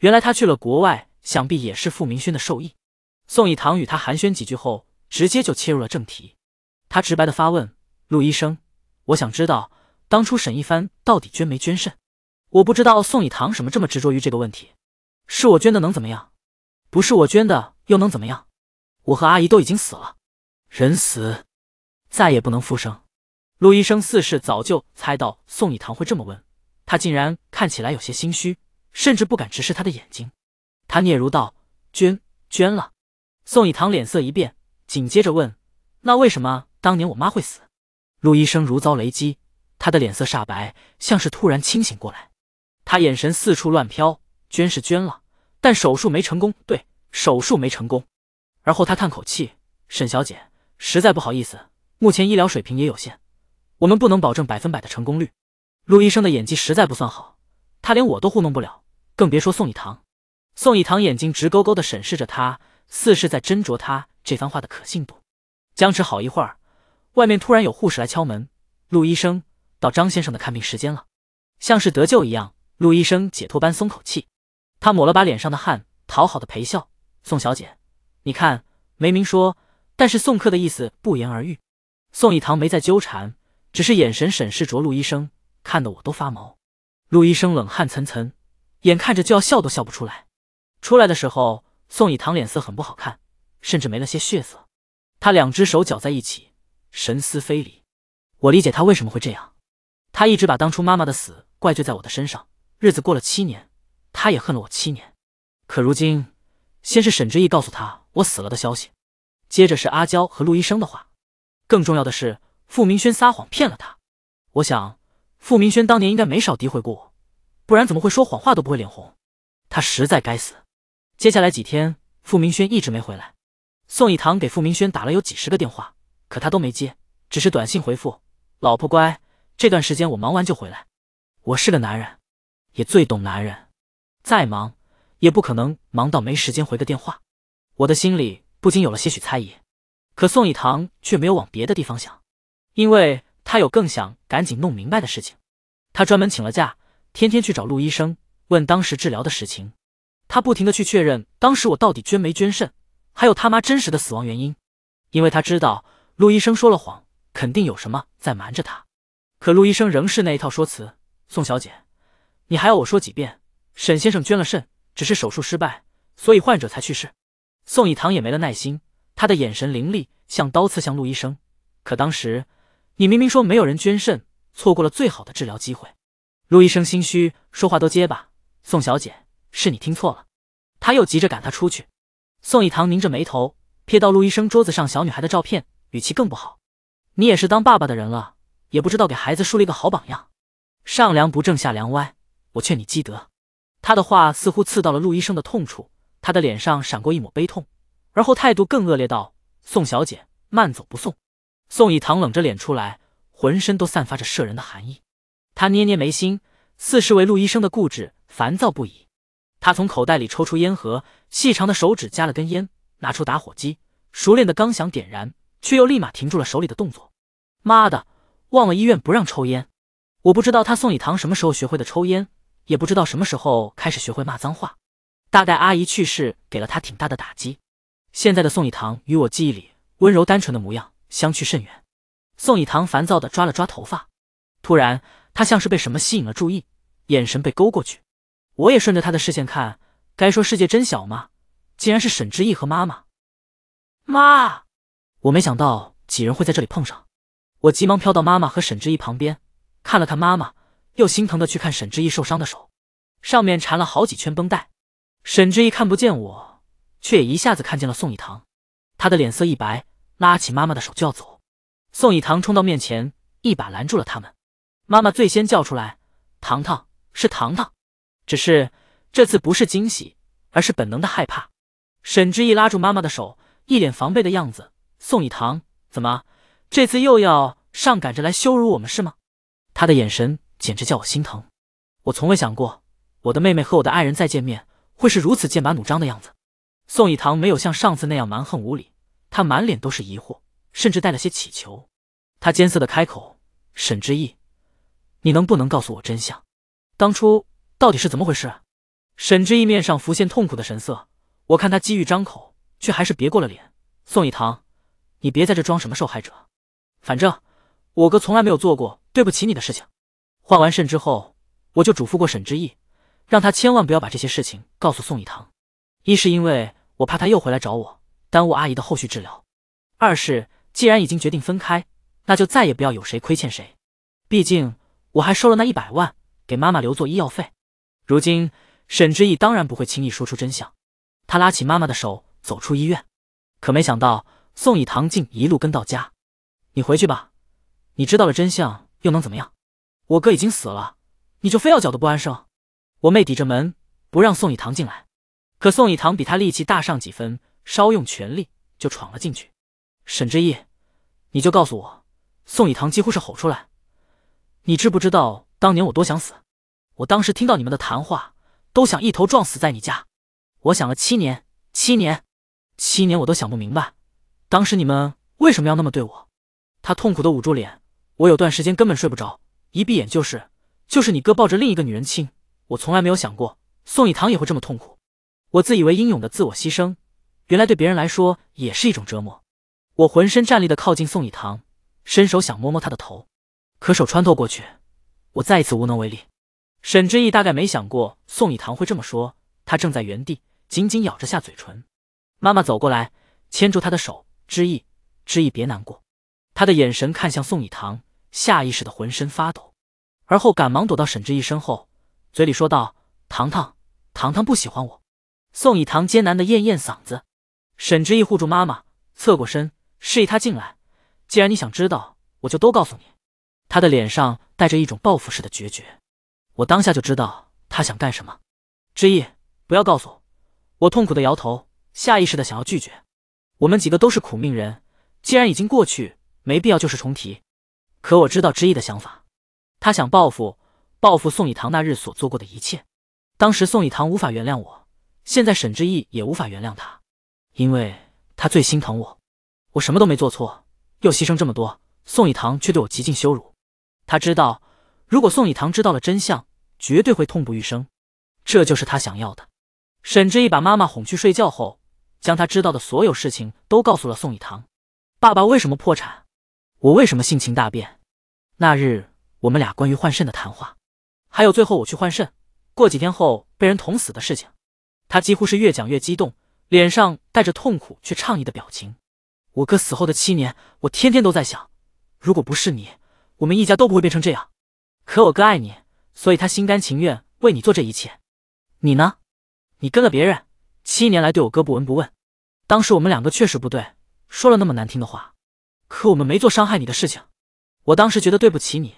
原来他去了国外，想必也是傅明轩的授意。宋以棠与他寒暄几句后，直接就切入了正题。他直白的发问，陆医生。我想知道当初沈一帆到底捐没捐肾？我不知道宋以棠什么这么执着于这个问题。是我捐的能怎么样？不是我捐的又能怎么样？我和阿姨都已经死了，人死再也不能复生。陆医生似是早就猜到宋以棠会这么问，他竟然看起来有些心虚，甚至不敢直视他的眼睛。他嗫嚅道：“捐，捐了。”宋以棠脸色一变，紧接着问：“那为什么当年我妈会死？”陆医生如遭雷击，他的脸色煞白，像是突然清醒过来。他眼神四处乱飘，捐是捐了，但手术没成功。对，手术没成功。而后他叹口气：“沈小姐，实在不好意思，目前医疗水平也有限，我们不能保证百分百的成功率。”陆医生的演技实在不算好，他连我都糊弄不了，更别说宋以棠。宋以棠眼睛直勾勾地审视着他，似是在斟酌他这番话的可信度。僵持好一会儿。外面突然有护士来敲门，陆医生到张先生的看病时间了，像是得救一样，陆医生解脱般松口气，他抹了把脸上的汗，讨好的陪笑。宋小姐，你看没明说，但是送客的意思不言而喻。宋以堂没再纠缠，只是眼神审视着陆医生，看得我都发毛。陆医生冷汗涔涔，眼看着就要笑都笑不出来。出来的时候，宋以堂脸色很不好看，甚至没了些血色，他两只手绞在一起。神思非离，我理解他为什么会这样。他一直把当初妈妈的死怪罪在我的身上，日子过了七年，他也恨了我七年。可如今，先是沈之意告诉他我死了的消息，接着是阿娇和陆医生的话，更重要的是傅明轩撒谎骗了他。我想，傅明轩当年应该没少诋毁过我，不然怎么会说谎话都不会脸红？他实在该死。接下来几天，傅明轩一直没回来，宋义堂给傅明轩打了有几十个电话。可他都没接，只是短信回复：“老婆乖，这段时间我忙完就回来。”我是个男人，也最懂男人，再忙也不可能忙到没时间回个电话。我的心里不禁有了些许猜疑，可宋以堂却没有往别的地方想，因为他有更想赶紧弄明白的事情。他专门请了假，天天去找陆医生问当时治疗的事情。他不停的去确认当时我到底捐没捐肾，还有他妈真实的死亡原因，因为他知道。陆医生说了谎，肯定有什么在瞒着他。可陆医生仍是那一套说辞。宋小姐，你还要我说几遍？沈先生捐了肾，只是手术失败，所以患者才去世。宋以棠也没了耐心，他的眼神凌厉，像刀刺向陆医生。可当时你明明说没有人捐肾，错过了最好的治疗机会。陆医生心虚，说话都结巴。宋小姐，是你听错了。他又急着赶他出去。宋以棠拧着眉头，瞥到陆医生桌子上小女孩的照片。语气更不好，你也是当爸爸的人了，也不知道给孩子树立个好榜样，上梁不正下梁歪，我劝你积德。他的话似乎刺到了陆医生的痛处，他的脸上闪过一抹悲痛，而后态度更恶劣道：“宋小姐，慢走不送。”宋以堂冷着脸出来，浑身都散发着摄人的寒意。他捏捏眉心，似是为陆医生的固执烦躁不已。他从口袋里抽出烟盒，细长的手指夹了根烟，拿出打火机，熟练的刚想点燃。却又立马停住了手里的动作。妈的，忘了医院不让抽烟。我不知道他宋以棠什么时候学会的抽烟，也不知道什么时候开始学会骂脏话。大概阿姨去世给了他挺大的打击。现在的宋以棠与我记忆里温柔单纯的模样相去甚远。宋以棠烦躁地抓了抓头发，突然他像是被什么吸引了注意，眼神被勾过去。我也顺着他的视线看，该说世界真小吗？竟然是沈之意和妈妈。妈。我没想到几人会在这里碰上，我急忙飘到妈妈和沈志毅旁边，看了看妈妈，又心疼的去看沈志毅受伤的手，上面缠了好几圈绷带。沈志毅看不见我，却也一下子看见了宋以棠，他的脸色一白，拉起妈妈的手就要走。宋以棠冲到面前，一把拦住了他们。妈妈最先叫出来：“糖糖，是糖糖。”只是这次不是惊喜，而是本能的害怕。沈志毅拉住妈妈的手，一脸防备的样子。宋以堂，怎么这次又要上赶着来羞辱我们是吗？他的眼神简直叫我心疼。我从未想过，我的妹妹和我的爱人再见面会是如此剑拔弩张的样子。宋以堂没有像上次那样蛮横无理，他满脸都是疑惑，甚至带了些乞求。他艰涩的开口：“沈之意，你能不能告诉我真相？当初到底是怎么回事？”沈之意面上浮现痛苦的神色，我看他机遇张口，却还是别过了脸。宋以堂。你别在这装什么受害者，反正我哥从来没有做过对不起你的事情。换完肾之后，我就嘱咐过沈之意，让他千万不要把这些事情告诉宋以堂。一是因为我怕他又回来找我，耽误阿姨的后续治疗；二是既然已经决定分开，那就再也不要有谁亏欠谁。毕竟我还收了那一百万给妈妈留作医药费。如今沈之意当然不会轻易说出真相，他拉起妈妈的手走出医院，可没想到。宋以棠竟一路跟到家，你回去吧。你知道了真相又能怎么样？我哥已经死了，你就非要搅得不安生。我妹抵着门不让宋以棠进来，可宋以棠比他力气大上几分，稍用全力就闯了进去。沈之意，你就告诉我。宋以棠几乎是吼出来：“你知不知道当年我多想死？我当时听到你们的谈话，都想一头撞死在你家。我想了七年，七年，七年，我都想不明白。”当时你们为什么要那么对我？他痛苦的捂住脸。我有段时间根本睡不着，一闭眼就是就是你哥抱着另一个女人亲。我从来没有想过宋以棠也会这么痛苦。我自以为英勇的自我牺牲，原来对别人来说也是一种折磨。我浑身战栗的靠近宋以棠，伸手想摸摸他的头，可手穿透过去，我再一次无能为力。沈之意大概没想过宋以棠会这么说，他正在原地紧紧咬着下嘴唇。妈妈走过来，牵住他的手。知意，知意，别难过。他的眼神看向宋以棠，下意识的浑身发抖，而后赶忙躲到沈知意身后，嘴里说道：“糖糖，糖糖不喜欢我。”宋以棠艰难的咽咽嗓子。沈知意护住妈妈，侧过身示意他进来。既然你想知道，我就都告诉你。他的脸上带着一种报复式的决绝。我当下就知道他想干什么。知意，不要告诉我！我痛苦的摇头，下意识的想要拒绝。我们几个都是苦命人，既然已经过去，没必要旧事重提。可我知道之意的想法，他想报复，报复宋以棠那日所做过的一切。当时宋以棠无法原谅我，现在沈知意也无法原谅他，因为他最心疼我。我什么都没做错，又牺牲这么多，宋以棠却对我极尽羞辱。他知道，如果宋以棠知道了真相，绝对会痛不欲生。这就是他想要的。沈知意把妈妈哄去睡觉后。将他知道的所有事情都告诉了宋以堂。爸爸为什么破产？我为什么性情大变？那日我们俩关于换肾的谈话，还有最后我去换肾，过几天后被人捅死的事情，他几乎是越讲越激动，脸上带着痛苦却畅意的表情。我哥死后的七年，我天天都在想，如果不是你，我们一家都不会变成这样。可我哥爱你，所以他心甘情愿为你做这一切。你呢？你跟了别人？七年来对我哥不闻不问，当时我们两个确实不对，说了那么难听的话，可我们没做伤害你的事情。我当时觉得对不起你，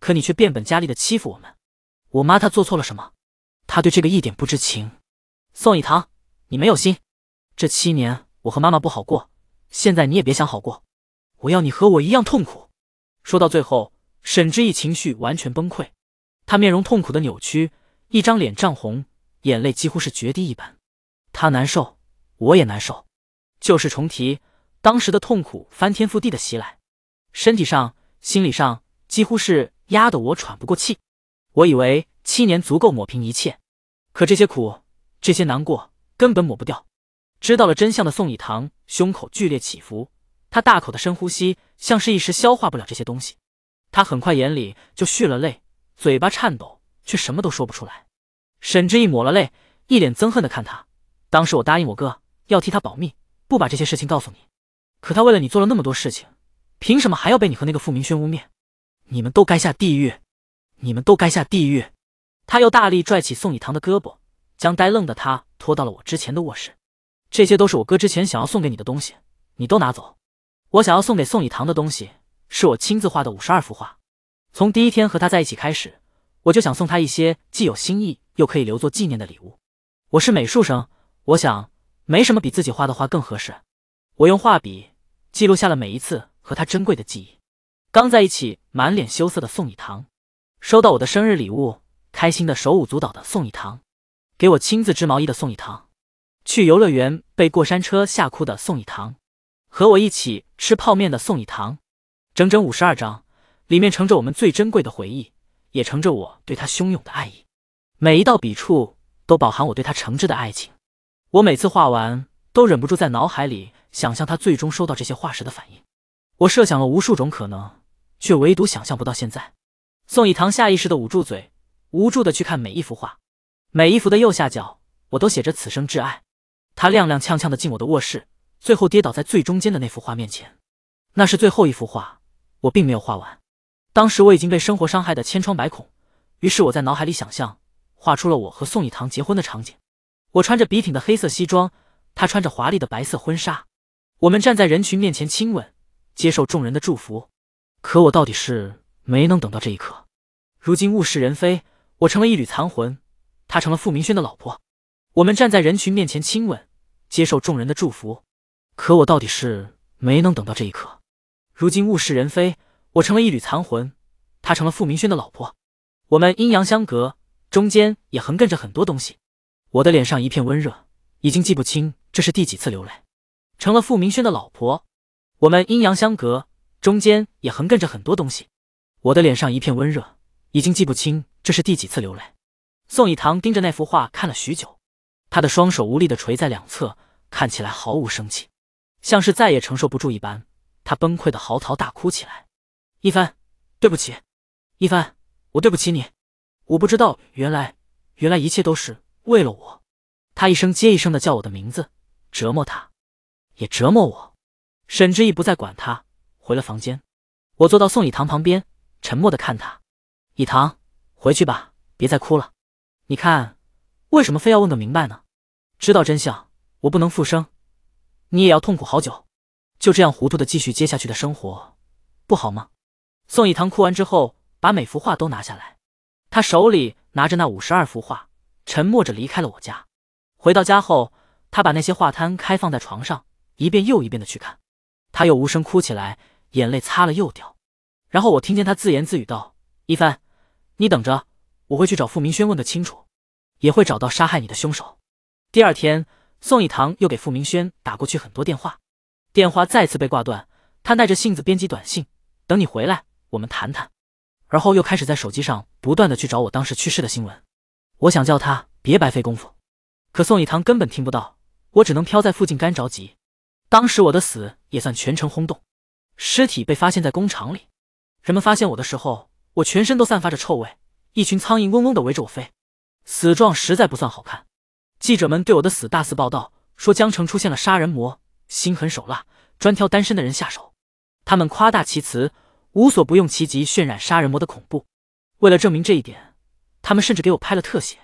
可你却变本加厉的欺负我们。我妈她做错了什么？她对这个一点不知情。宋以棠，你没有心。这七年我和妈妈不好过，现在你也别想好过。我要你和我一样痛苦。说到最后，沈之意情绪完全崩溃，他面容痛苦的扭曲，一张脸涨红，眼泪几乎是决堤一般。他难受，我也难受。旧事重提，当时的痛苦翻天覆地的袭来，身体上、心理上几乎是压得我喘不过气。我以为七年足够抹平一切，可这些苦、这些难过根本抹不掉。知道了真相的宋以棠胸口剧烈起伏，他大口的深呼吸，像是一时消化不了这些东西。他很快眼里就蓄了泪，嘴巴颤抖，却什么都说不出来。沈之意抹了泪，一脸憎恨的看他。当时我答应我哥要替他保密，不把这些事情告诉你。可他为了你做了那么多事情，凭什么还要被你和那个傅明轩污蔑？你们都该下地狱！你们都该下地狱！他又大力拽起宋以棠的胳膊，将呆愣的他拖到了我之前的卧室。这些都是我哥之前想要送给你的东西，你都拿走。我想要送给宋以棠的东西是我亲自画的五十二幅画。从第一天和他在一起开始，我就想送他一些既有心意又可以留作纪念的礼物。我是美术生。我想，没什么比自己画的画更合适。我用画笔记录下了每一次和他珍贵的记忆。刚在一起，满脸羞涩的宋以棠；收到我的生日礼物，开心的手舞足蹈的宋以棠；给我亲自织毛衣的宋以棠；去游乐园被过山车吓哭的宋以棠；和我一起吃泡面的宋以棠。整整五十二张，里面盛着我们最珍贵的回忆，也盛着我对他汹涌的爱意。每一道笔触都饱含我对他诚挚的爱情。我每次画完，都忍不住在脑海里想象他最终收到这些画时的反应。我设想了无数种可能，却唯独想象不到现在。宋以棠下意识的捂住嘴，无助的去看每一幅画。每一幅的右下角，我都写着“此生挚爱”。他踉踉跄跄的进我的卧室，最后跌倒在最中间的那幅画面前。那是最后一幅画，我并没有画完。当时我已经被生活伤害的千疮百孔，于是我在脑海里想象，画出了我和宋以棠结婚的场景。我穿着笔挺的黑色西装，她穿着华丽的白色婚纱，我们站在人群面前亲吻，接受众人的祝福。可我到底是没能等到这一刻。如今物是人非，我成了一缕残魂，她成了傅明轩的老婆。我们站在人群面前亲吻，接受众人的祝福。可我到底是没能等到这一刻。如今物是人非，我成了一缕残魂，她成了傅明轩的老婆。我们阴阳相隔，中间也横亘着很多东西。我的脸上一片温热，已经记不清这是第几次流泪。成了傅明轩的老婆，我们阴阳相隔，中间也横亘着很多东西。我的脸上一片温热，已经记不清这是第几次流泪。宋以棠盯着那幅画看了许久，他的双手无力地垂在两侧，看起来毫无生气，像是再也承受不住一般。他崩溃的嚎啕大哭起来：“一帆，对不起，一帆，我对不起你，我不知道，原来，原来一切都是……”为了我，他一声接一声的叫我的名字，折磨他，也折磨我。沈之意不再管他，回了房间。我坐到宋以棠旁边，沉默的看他。以棠，回去吧，别再哭了。你看，为什么非要问个明白呢？知道真相，我不能复生，你也要痛苦好久。就这样糊涂的继续接下去的生活，不好吗？宋以棠哭完之后，把每幅画都拿下来。他手里拿着那五十二幅画。沉默着离开了我家。回到家后，他把那些画摊开放在床上，一遍又一遍的去看。他又无声哭起来，眼泪擦了又掉。然后我听见他自言自语道：“一帆，你等着，我会去找傅明轩问个清楚，也会找到杀害你的凶手。”第二天，宋一堂又给傅明轩打过去很多电话，电话再次被挂断。他耐着性子编辑短信，等你回来，我们谈谈。而后又开始在手机上不断的去找我当时去世的新闻。我想叫他别白费功夫，可宋以堂根本听不到，我只能飘在附近干着急。当时我的死也算全城轰动，尸体被发现在工厂里。人们发现我的时候，我全身都散发着臭味，一群苍蝇嗡嗡的围着我飞，死状实在不算好看。记者们对我的死大肆报道，说江城出现了杀人魔，心狠手辣，专挑单身的人下手。他们夸大其词，无所不用其极，渲染杀人魔的恐怖。为了证明这一点。他们甚至给我拍了特写，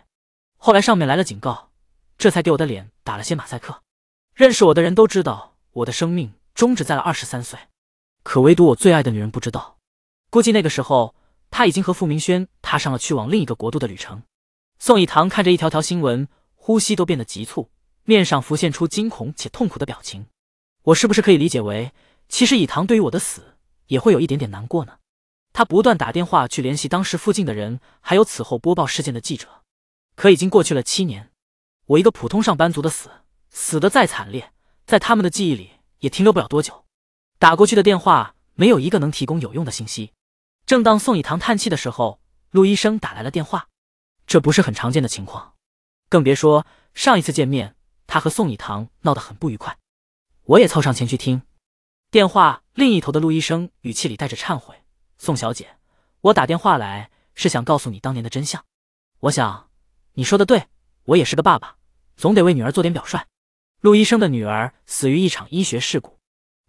后来上面来了警告，这才给我的脸打了些马赛克。认识我的人都知道我的生命终止在了二十三岁，可唯独我最爱的女人不知道。估计那个时候，她已经和傅明轩踏上了去往另一个国度的旅程。宋以棠看着一条条新闻，呼吸都变得急促，面上浮现出惊恐且痛苦的表情。我是不是可以理解为，其实以棠对于我的死也会有一点点难过呢？他不断打电话去联系当时附近的人，还有此后播报事件的记者，可已经过去了七年，我一个普通上班族的死，死得再惨烈，在他们的记忆里也停留不了多久。打过去的电话没有一个能提供有用的信息。正当宋以堂叹气的时候，陆医生打来了电话。这不是很常见的情况，更别说上一次见面，他和宋以堂闹得很不愉快。我也凑上前去听，电话另一头的陆医生语气里带着忏悔。宋小姐，我打电话来是想告诉你当年的真相。我想你说的对，我也是个爸爸，总得为女儿做点表率。陆医生的女儿死于一场医学事故，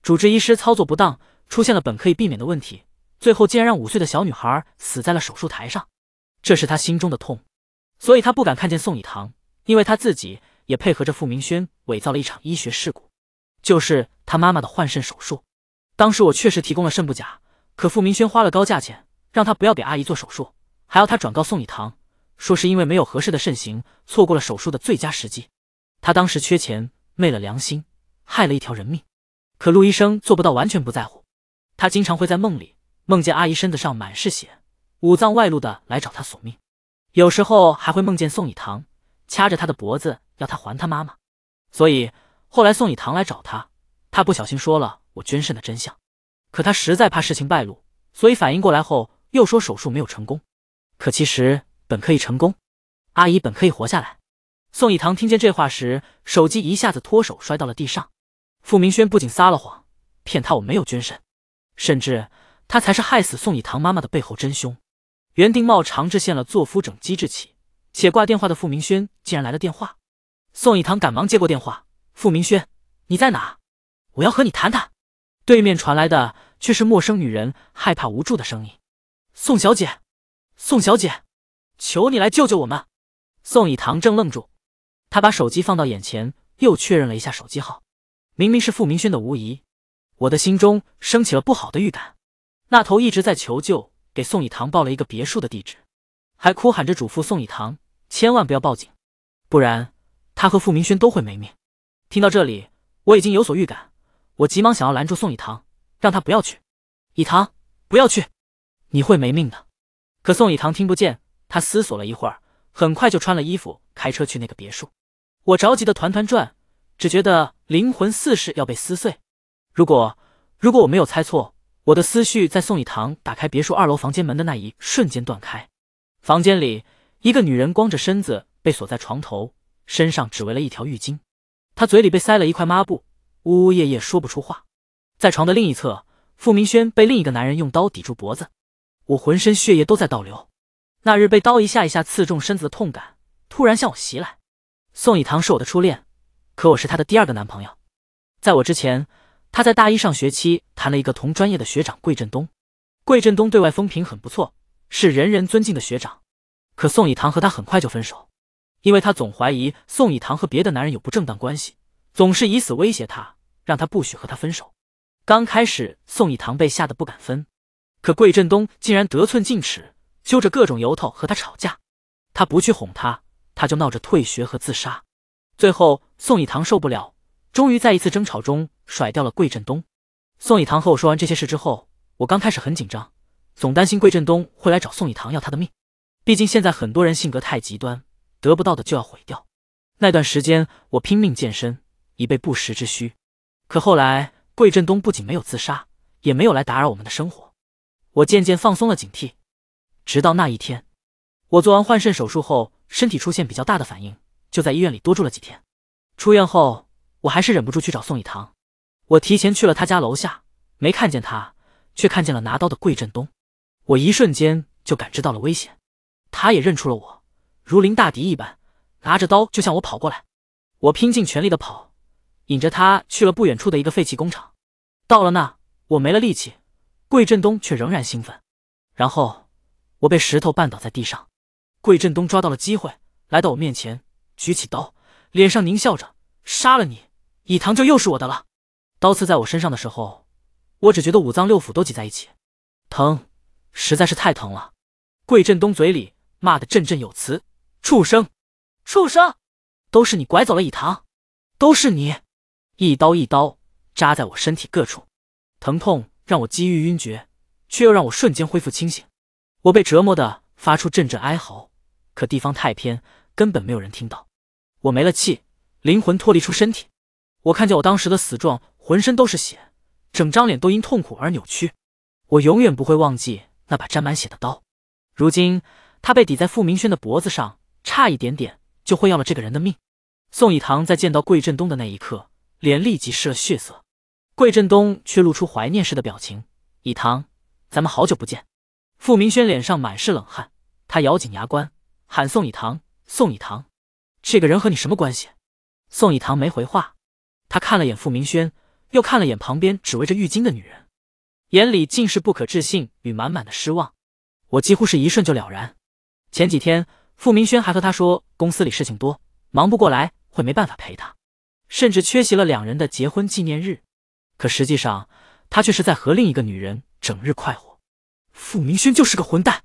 主治医师操作不当，出现了本可以避免的问题，最后竟然让五岁的小女孩死在了手术台上。这是他心中的痛，所以他不敢看见宋以棠，因为他自己也配合着傅明轩伪造了一场医学事故，就是他妈妈的换肾手术。当时我确实提供了肾，不假。可傅明轩花了高价钱，让他不要给阿姨做手术，还要他转告宋以棠，说是因为没有合适的肾型，错过了手术的最佳时机。他当时缺钱，昧了良心，害了一条人命。可陆医生做不到完全不在乎，他经常会在梦里梦见阿姨身子上满是血，五脏外露的来找他索命。有时候还会梦见宋以棠掐着他的脖子要他还他妈妈。所以后来宋以棠来找他，他不小心说了我捐肾的真相。可他实在怕事情败露，所以反应过来后又说手术没有成功。可其实本可以成功，阿姨本可以活下来。宋以堂听见这话时，手机一下子脱手摔到了地上。傅明轩不仅撒了谎，骗他我没有捐肾，甚至他才是害死宋以堂妈妈的背后真凶。袁定茂长治县了作夫整机智起，且挂电话的傅明轩竟然来了电话。宋以堂赶忙接过电话，傅明轩，你在哪？我要和你谈谈。对面传来的却是陌生女人害怕无助的声音：“宋小姐，宋小姐，求你来救救我们！”宋以棠正愣住，他把手机放到眼前，又确认了一下手机号，明明是傅明轩的无疑。我的心中升起了不好的预感。那头一直在求救，给宋以棠报了一个别墅的地址，还哭喊着嘱咐宋以棠千万不要报警，不然他和傅明轩都会没命。听到这里，我已经有所预感。我急忙想要拦住宋以堂，让他不要去。以堂，不要去，你会没命的。可宋以堂听不见，他思索了一会儿，很快就穿了衣服，开车去那个别墅。我着急的团团转，只觉得灵魂似是要被撕碎。如果如果我没有猜错，我的思绪在宋以堂打开别墅二楼房间门的那一瞬间断开。房间里，一个女人光着身子被锁在床头，身上只围了一条浴巾，她嘴里被塞了一块抹布。呜呜咽咽说不出话，在床的另一侧，傅明轩被另一个男人用刀抵住脖子。我浑身血液都在倒流，那日被刀一下一下刺中身子的痛感突然向我袭来。宋以棠是我的初恋，可我是她的第二个男朋友。在我之前，她在大一上学期谈了一个同专业的学长桂振东。桂振东对外风评很不错，是人人尊敬的学长。可宋以棠和他很快就分手，因为他总怀疑宋以棠和别的男人有不正当关系。总是以死威胁他，让他不许和他分手。刚开始，宋以堂被吓得不敢分，可桂振东竟然得寸进尺，揪着各种由头和他吵架。他不去哄他，他就闹着退学和自杀。最后，宋以堂受不了，终于在一次争吵中甩掉了桂振东。宋以堂和我说完这些事之后，我刚开始很紧张，总担心桂振东会来找宋以堂要他的命。毕竟现在很多人性格太极端，得不到的就要毁掉。那段时间，我拼命健身。以备不时之需。可后来，桂振东不仅没有自杀，也没有来打扰我们的生活。我渐渐放松了警惕，直到那一天，我做完换肾手术后，身体出现比较大的反应，就在医院里多住了几天。出院后，我还是忍不住去找宋以堂。我提前去了他家楼下，没看见他，却看见了拿刀的桂振东。我一瞬间就感知到了危险，他也认出了我，如临大敌一般，拿着刀就向我跑过来。我拼尽全力的跑。引着他去了不远处的一个废弃工厂。到了那，我没了力气，桂振东却仍然兴奋。然后我被石头绊倒在地上，桂振东抓到了机会，来到我面前，举起刀，脸上狞笑着：“杀了你，以堂就又是我的了。”刀刺在我身上的时候，我只觉得五脏六腑都挤在一起，疼，实在是太疼了。桂振东嘴里骂得振振有词：“畜生，畜生，都是你拐走了以堂，都是你。”一刀一刀扎在我身体各处，疼痛让我几欲晕厥，却又让我瞬间恢复清醒。我被折磨的发出阵阵哀嚎，可地方太偏，根本没有人听到。我没了气，灵魂脱离出身体。我看见我当时的死状，浑身都是血，整张脸都因痛苦而扭曲。我永远不会忘记那把沾满血的刀。如今，它被抵在傅明轩的脖子上，差一点点就会要了这个人的命。宋以棠在见到桂振东的那一刻。脸立即失了血色，桂振东却露出怀念似的表情。以堂，咱们好久不见。傅明轩脸上满是冷汗，他咬紧牙关喊：“宋以堂，宋以堂，这个人和你什么关系？”宋以堂没回话，他看了眼傅明轩，又看了眼旁边只围着浴巾的女人，眼里尽是不可置信与满满的失望。我几乎是一瞬就了然。前几天傅明轩还和他说，公司里事情多，忙不过来，会没办法陪他。甚至缺席了两人的结婚纪念日，可实际上他却是在和另一个女人整日快活。傅明轩就是个混蛋。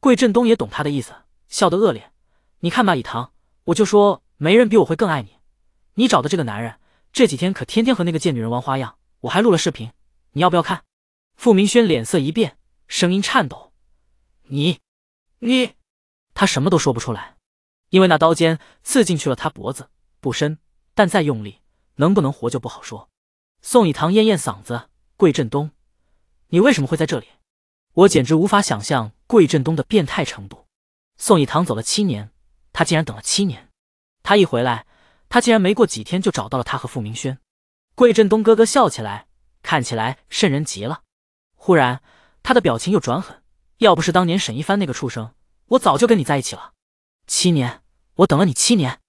桂振东也懂他的意思，笑得恶劣。你看吧，以棠，我就说没人比我会更爱你。你找的这个男人，这几天可天天和那个贱女人玩花样，我还录了视频，你要不要看？傅明轩脸色一变，声音颤抖：“你，你……”他什么都说不出来，因为那刀尖刺进去了他脖子，不深。但再用力，能不能活就不好说。宋以棠咽咽嗓子，桂振东，你为什么会在这里？我简直无法想象桂振东的变态程度。宋以棠走了七年，他竟然等了七年。他一回来，他竟然没过几天就找到了他和傅明轩。桂振东咯咯笑起来，看起来瘆人极了。忽然，他的表情又转狠，要不是当年沈一帆那个畜生，我早就跟你在一起了。七年，我等了你七年。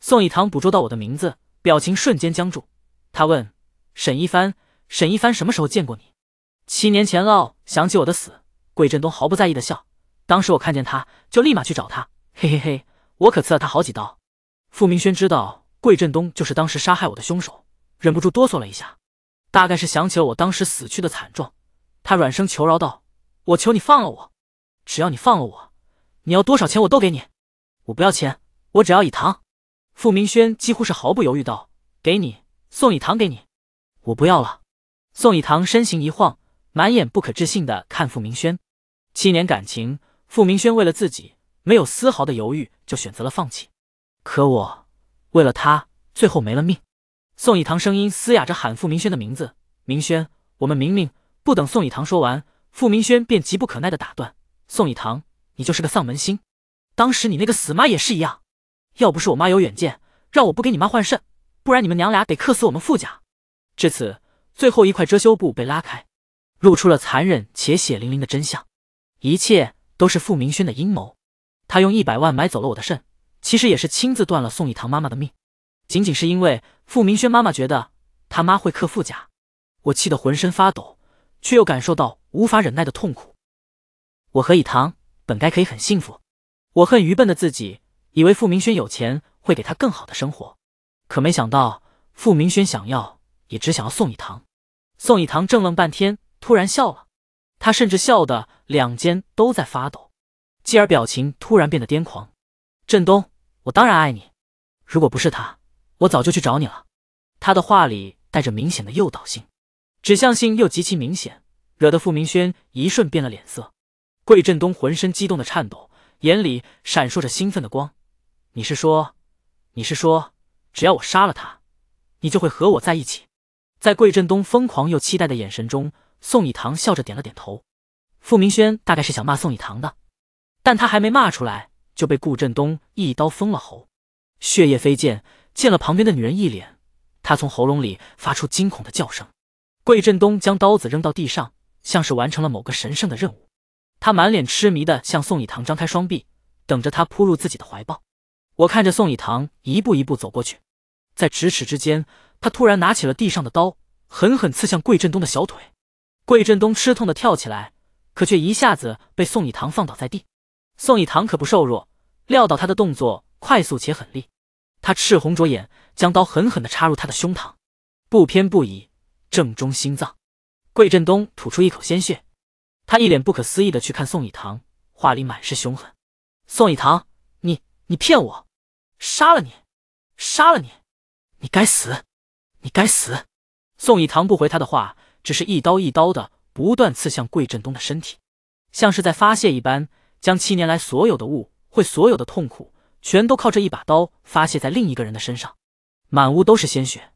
宋以棠捕捉到我的名字，表情瞬间僵住。他问沈一帆：“沈一帆什么时候见过你？”七年前了。想起我的死，桂振东毫不在意的笑。当时我看见他，就立马去找他。嘿嘿嘿，我可刺了他好几刀。傅明轩知道桂振东就是当时杀害我的凶手，忍不住哆嗦了一下，大概是想起了我当时死去的惨状。他软声求饶道：“我求你放了我，只要你放了我，你要多少钱我都给你。我不要钱，我只要以堂。”傅明轩几乎是毫不犹豫道：“给你，宋以棠，给你，我不要了。”宋以棠身形一晃，满眼不可置信的看傅明轩。七年感情，傅明轩为了自己，没有丝毫的犹豫就选择了放弃。可我为了他，最后没了命。宋以棠声音嘶哑着喊傅明轩的名字：“明轩，我们明明……”不等宋以棠说完，傅明轩便急不可耐的打断：“宋以棠，你就是个丧门星。当时你那个死妈也是一样。”要不是我妈有远见，让我不给你妈换肾，不然你们娘俩得克死我们傅家。至此，最后一块遮羞布被拉开，露出了残忍且血淋淋的真相。一切都是傅明轩的阴谋，他用一百万买走了我的肾，其实也是亲自断了宋以棠妈妈的命。仅仅是因为傅明轩妈妈觉得他妈会克傅家，我气得浑身发抖，却又感受到无法忍耐的痛苦。我和以棠本该可以很幸福，我恨愚笨的自己。以为傅明轩有钱会给他更好的生活，可没想到傅明轩想要也只想要宋一棠。宋一棠怔愣半天，突然笑了，他甚至笑得两肩都在发抖，继而表情突然变得癫狂。振东，我当然爱你，如果不是他，我早就去找你了。他的话里带着明显的诱导性，指向性又极其明显，惹得傅明轩一瞬变了脸色。桂振东浑身激动的颤抖，眼里闪烁着兴奋的光。你是说，你是说，只要我杀了他，你就会和我在一起？在桂振东疯狂又期待的眼神中，宋以棠笑着点了点头。傅明轩大概是想骂宋以棠的，但他还没骂出来，就被顾振东一刀封了喉，血液飞溅，溅了旁边的女人一脸。他从喉咙里发出惊恐的叫声。桂振东将刀子扔到地上，像是完成了某个神圣的任务。他满脸痴迷的向宋以棠张开双臂，等着他扑入自己的怀抱。我看着宋以棠一步一步走过去，在咫尺之间，他突然拿起了地上的刀，狠狠刺向桂振东的小腿。桂振东吃痛的跳起来，可却一下子被宋以棠放倒在地。宋以棠可不瘦弱，撂倒他的动作快速且狠厉。他赤红着眼，将刀狠狠的插入他的胸膛，不偏不倚，正中心脏。桂振东吐出一口鲜血，他一脸不可思议的去看宋以棠，话里满是凶狠：“宋以棠，你你骗我！”杀了你，杀了你，你该死，你该死！宋以棠不回他的话，只是一刀一刀的不断刺向桂振东的身体，像是在发泄一般，将七年来所有的误会、所有的痛苦，全都靠这一把刀发泄在另一个人的身上。满屋都是鲜血，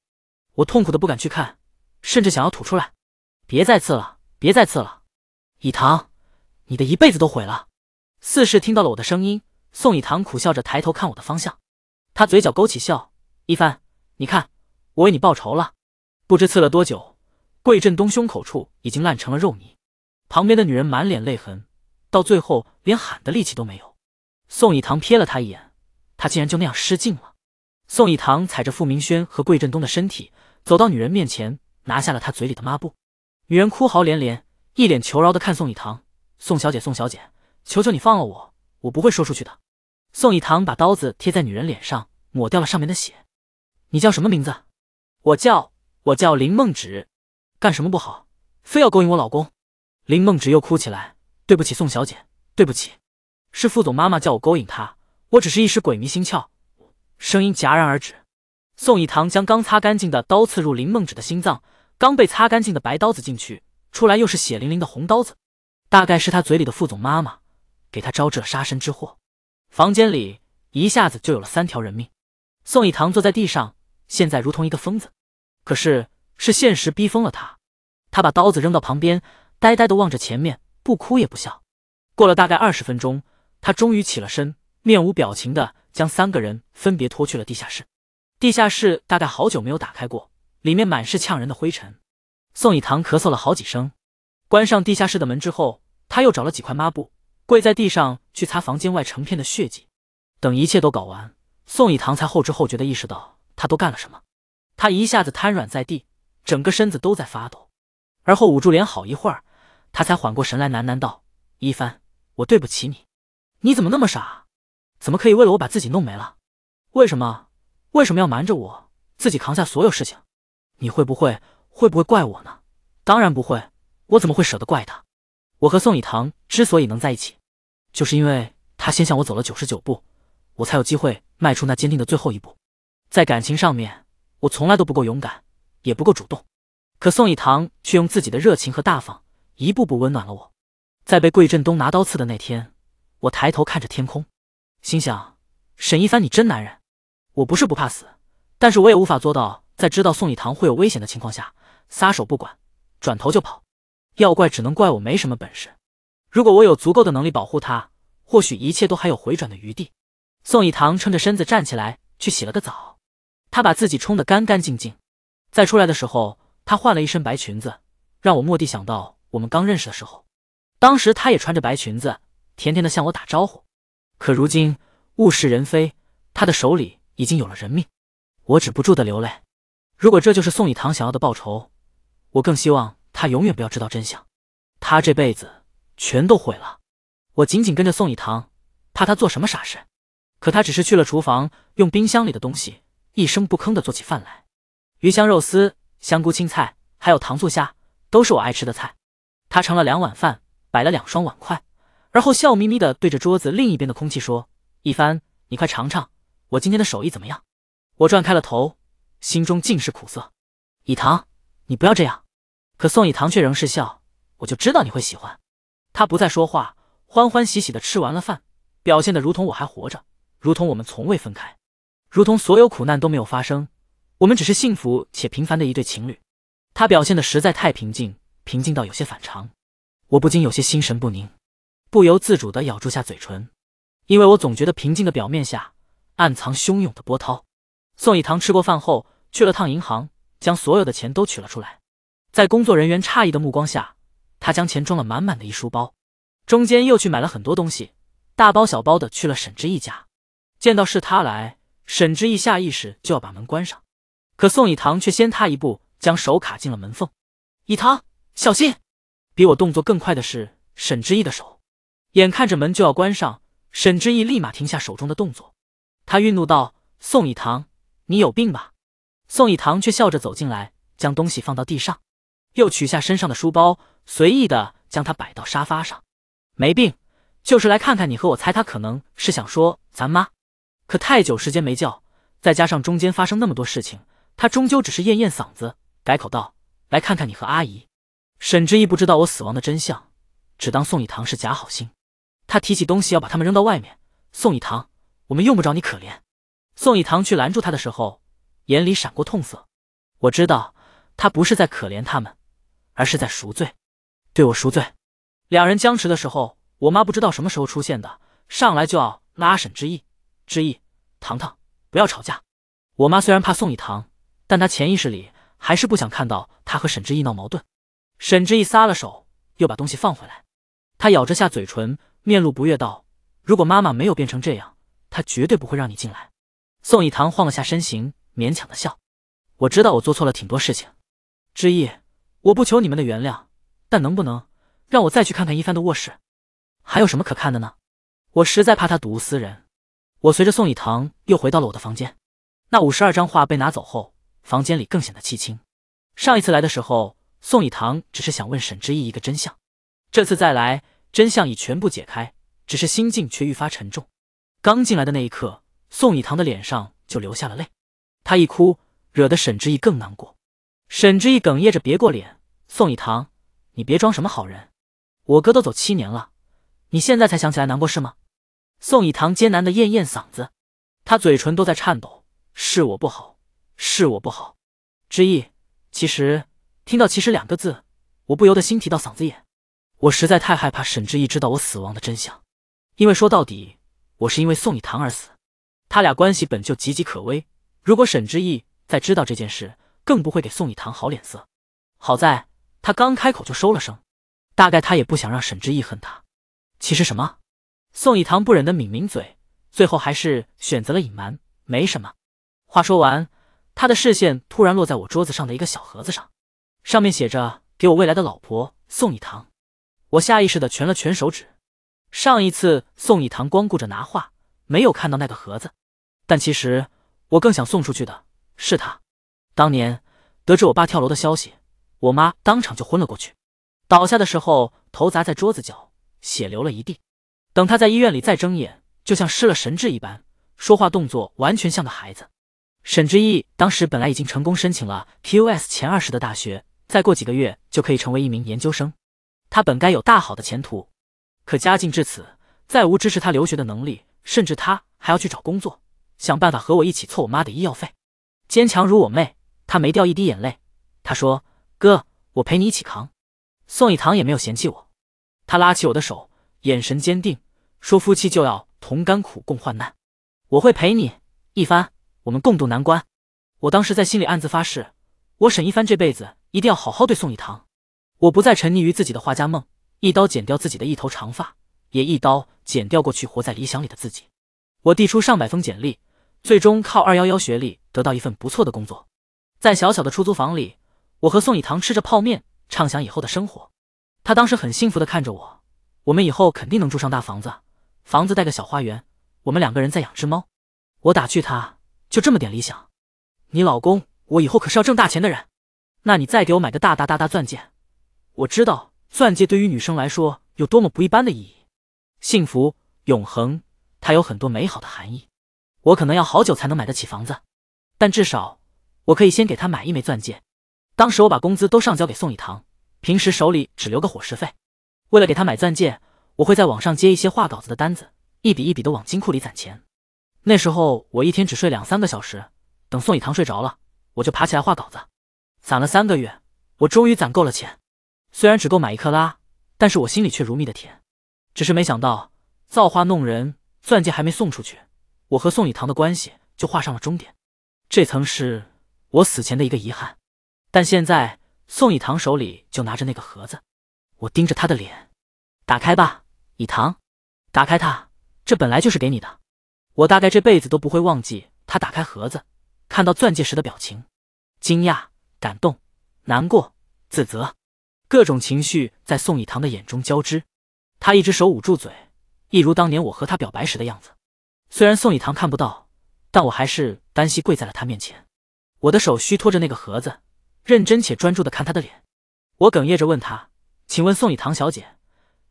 我痛苦的不敢去看，甚至想要吐出来。别再刺了，别再刺了！以棠，你的一辈子都毁了。似是听到了我的声音，宋以棠苦笑着抬头看我的方向。他嘴角勾起笑，一帆，你看，我为你报仇了。不知刺了多久，桂振东胸口处已经烂成了肉泥。旁边的女人满脸泪痕，到最后连喊的力气都没有。宋以棠瞥了他一眼，他竟然就那样失禁了。宋以棠踩着傅明轩和桂振东的身体，走到女人面前，拿下了他嘴里的抹布。女人哭嚎连连，一脸求饶的看宋以棠，宋小姐，宋小姐，求求你放了我，我不会说出去的。宋逸堂把刀子贴在女人脸上，抹掉了上面的血。你叫什么名字？我叫……我叫林梦芷。干什么不好，非要勾引我老公？林梦芷又哭起来：“对不起，宋小姐，对不起，是副总妈妈叫我勾引他，我只是一时鬼迷心窍。”声音戛然而止。宋逸堂将刚擦干净的刀刺入林梦芷的心脏，刚被擦干净的白刀子进去，出来又是血淋淋的红刀子。大概是他嘴里的副总妈妈，给他招致了杀身之祸。房间里一下子就有了三条人命，宋以棠坐在地上，现在如同一个疯子。可是是现实逼疯了他。他把刀子扔到旁边，呆呆的望着前面，不哭也不笑。过了大概二十分钟，他终于起了身，面无表情的将三个人分别拖去了地下室。地下室大概好久没有打开过，里面满是呛人的灰尘。宋以棠咳嗽了好几声，关上地下室的门之后，他又找了几块抹布。跪在地上去擦房间外成片的血迹，等一切都搞完，宋以棠才后知后觉的意识到他都干了什么。他一下子瘫软在地，整个身子都在发抖，而后捂住脸好一会儿，他才缓过神来，喃喃道：“一帆，我对不起你，你怎么那么傻？怎么可以为了我把自己弄没了？为什么？为什么要瞒着我，自己扛下所有事情？你会不会会不会怪我呢？当然不会，我怎么会舍得怪他？”我和宋以棠之所以能在一起，就是因为他先向我走了九十九步，我才有机会迈出那坚定的最后一步。在感情上面，我从来都不够勇敢，也不够主动，可宋以棠却用自己的热情和大方，一步步温暖了我。在被桂振东拿刀刺的那天，我抬头看着天空，心想：沈一帆，你真男人。我不是不怕死，但是我也无法做到在知道宋以棠会有危险的情况下，撒手不管，转头就跑。要怪只能怪我没什么本事。如果我有足够的能力保护他，或许一切都还有回转的余地。宋以棠撑着身子站起来，去洗了个澡。他把自己冲得干干净净。再出来的时候，他换了一身白裙子，让我蓦地想到我们刚认识的时候。当时他也穿着白裙子，甜甜的向我打招呼。可如今物是人非，他的手里已经有了人命。我止不住的流泪。如果这就是宋以棠想要的报仇，我更希望。他永远不要知道真相，他这辈子全都毁了。我紧紧跟着宋以堂，怕他做什么傻事。可他只是去了厨房，用冰箱里的东西，一声不吭的做起饭来。鱼香肉丝、香菇青菜，还有糖醋虾，都是我爱吃的菜。他盛了两碗饭，摆了两双碗筷，而后笑眯眯的对着桌子另一边的空气说：“一帆，你快尝尝我今天的手艺怎么样。”我转开了头，心中尽是苦涩。以堂，你不要这样。可宋以棠却仍是笑，我就知道你会喜欢。他不再说话，欢欢喜喜的吃完了饭，表现得如同我还活着，如同我们从未分开，如同所有苦难都没有发生。我们只是幸福且平凡的一对情侣。他表现的实在太平静，平静到有些反常，我不禁有些心神不宁，不由自主的咬住下嘴唇，因为我总觉得平静的表面下暗藏汹涌的波涛。宋以棠吃过饭后去了趟银行，将所有的钱都取了出来。在工作人员诧异的目光下，他将钱装了满满的一书包，中间又去买了很多东西，大包小包的去了沈之意家。见到是他来，沈之意下意识就要把门关上，可宋以堂却先他一步将手卡进了门缝。以堂，小心！比我动作更快的是沈之意的手，眼看着门就要关上，沈之意立马停下手中的动作，他愠怒道：“宋以堂，你有病吧？”宋以堂却笑着走进来，将东西放到地上。又取下身上的书包，随意的将它摆到沙发上。没病，就是来看看你和我。猜他可能是想说咱妈，可太久时间没叫，再加上中间发生那么多事情，他终究只是咽咽嗓子，改口道：“来看看你和阿姨。”沈之意不知道我死亡的真相，只当宋以堂是假好心。他提起东西要把他们扔到外面。宋以堂，我们用不着你可怜。宋以堂去拦住他的时候，眼里闪过痛色。我知道他不是在可怜他们。而是在赎罪，对我赎罪。两人僵持的时候，我妈不知道什么时候出现的，上来就要拉沈之意。之意，糖糖，不要吵架。我妈虽然怕宋以棠，但她潜意识里还是不想看到她和沈之意闹矛盾。沈之意撒了手，又把东西放回来。他咬着下嘴唇，面露不悦道：“如果妈妈没有变成这样，她绝对不会让你进来。”宋以棠晃了下身形，勉强的笑：“我知道我做错了挺多事情，之意。”我不求你们的原谅，但能不能让我再去看看一帆的卧室？还有什么可看的呢？我实在怕他睹物思人。我随着宋以棠又回到了我的房间，那五十二张画被拿走后，房间里更显得凄清。上一次来的时候，宋以棠只是想问沈之意一个真相，这次再来，真相已全部解开，只是心境却愈发沉重。刚进来的那一刻，宋以棠的脸上就流下了泪，他一哭，惹得沈之意更难过。沈之意哽咽着别过脸，宋以棠，你别装什么好人，我哥都走七年了，你现在才想起来难过是吗？宋以棠艰难的咽咽嗓子，他嘴唇都在颤抖，是我不好，是我不好。之意，其实听到“其实”两个字，我不由得心提到嗓子眼，我实在太害怕沈之意知道我死亡的真相，因为说到底，我是因为宋以棠而死，他俩关系本就岌岌可危，如果沈之意在知道这件事。更不会给宋以堂好脸色。好在他刚开口就收了声，大概他也不想让沈之意恨他。其实什么？宋以堂不忍的抿抿嘴，最后还是选择了隐瞒。没什么。话说完，他的视线突然落在我桌子上的一个小盒子上，上面写着“给我未来的老婆宋以堂”。我下意识的蜷了蜷手指。上一次宋以堂光顾着拿画，没有看到那个盒子。但其实我更想送出去的是他。当年得知我爸跳楼的消息，我妈当场就昏了过去，倒下的时候头砸在桌子角，血流了一地。等她在医院里再睁眼，就像失了神智一般，说话动作完全像个孩子。沈之意当时本来已经成功申请了 QS 前二十的大学，再过几个月就可以成为一名研究生，他本该有大好的前途。可家境至此，再无支持他留学的能力，甚至他还要去找工作，想办法和我一起凑我妈的医药费。坚强如我妹。他没掉一滴眼泪，他说：“哥，我陪你一起扛。”宋一堂也没有嫌弃我，他拉起我的手，眼神坚定，说：“夫妻就要同甘苦共患难，我会陪你一帆，我们共度难关。”我当时在心里暗自发誓，我沈一帆这辈子一定要好好对宋一堂。我不再沉溺于自己的画家梦，一刀剪掉自己的一头长发，也一刀剪掉过去活在理想里的自己。我递出上百封简历，最终靠二幺幺学历得到一份不错的工作。在小小的出租房里，我和宋以棠吃着泡面，畅想以后的生活。她当时很幸福地看着我，我们以后肯定能住上大房子，房子带个小花园，我们两个人再养只猫。我打趣她，就这么点理想？你老公我以后可是要挣大钱的人，那你再给我买个大大大大钻戒。我知道钻戒对于女生来说有多么不一般的意义，幸福、永恒，它有很多美好的含义。我可能要好久才能买得起房子，但至少。我可以先给他买一枚钻戒。当时我把工资都上交给宋以堂，平时手里只留个伙食费。为了给他买钻戒，我会在网上接一些画稿子的单子，一笔一笔的往金库里攒钱。那时候我一天只睡两三个小时，等宋以堂睡着了，我就爬起来画稿子。攒了三个月，我终于攒够了钱，虽然只够买一克拉，但是我心里却如蜜的甜。只是没想到造化弄人，钻戒还没送出去，我和宋以堂的关系就画上了终点。这层是。我死前的一个遗憾，但现在宋以棠手里就拿着那个盒子。我盯着他的脸，打开吧，以棠，打开它。这本来就是给你的。我大概这辈子都不会忘记他打开盒子，看到钻戒时的表情：惊讶、感动、难过、自责，各种情绪在宋以棠的眼中交织。他一只手捂住嘴，一如当年我和他表白时的样子。虽然宋以棠看不到，但我还是单膝跪在了他面前。我的手虚托着那个盒子，认真且专注地看他的脸。我哽咽着问他：“请问宋以棠小姐，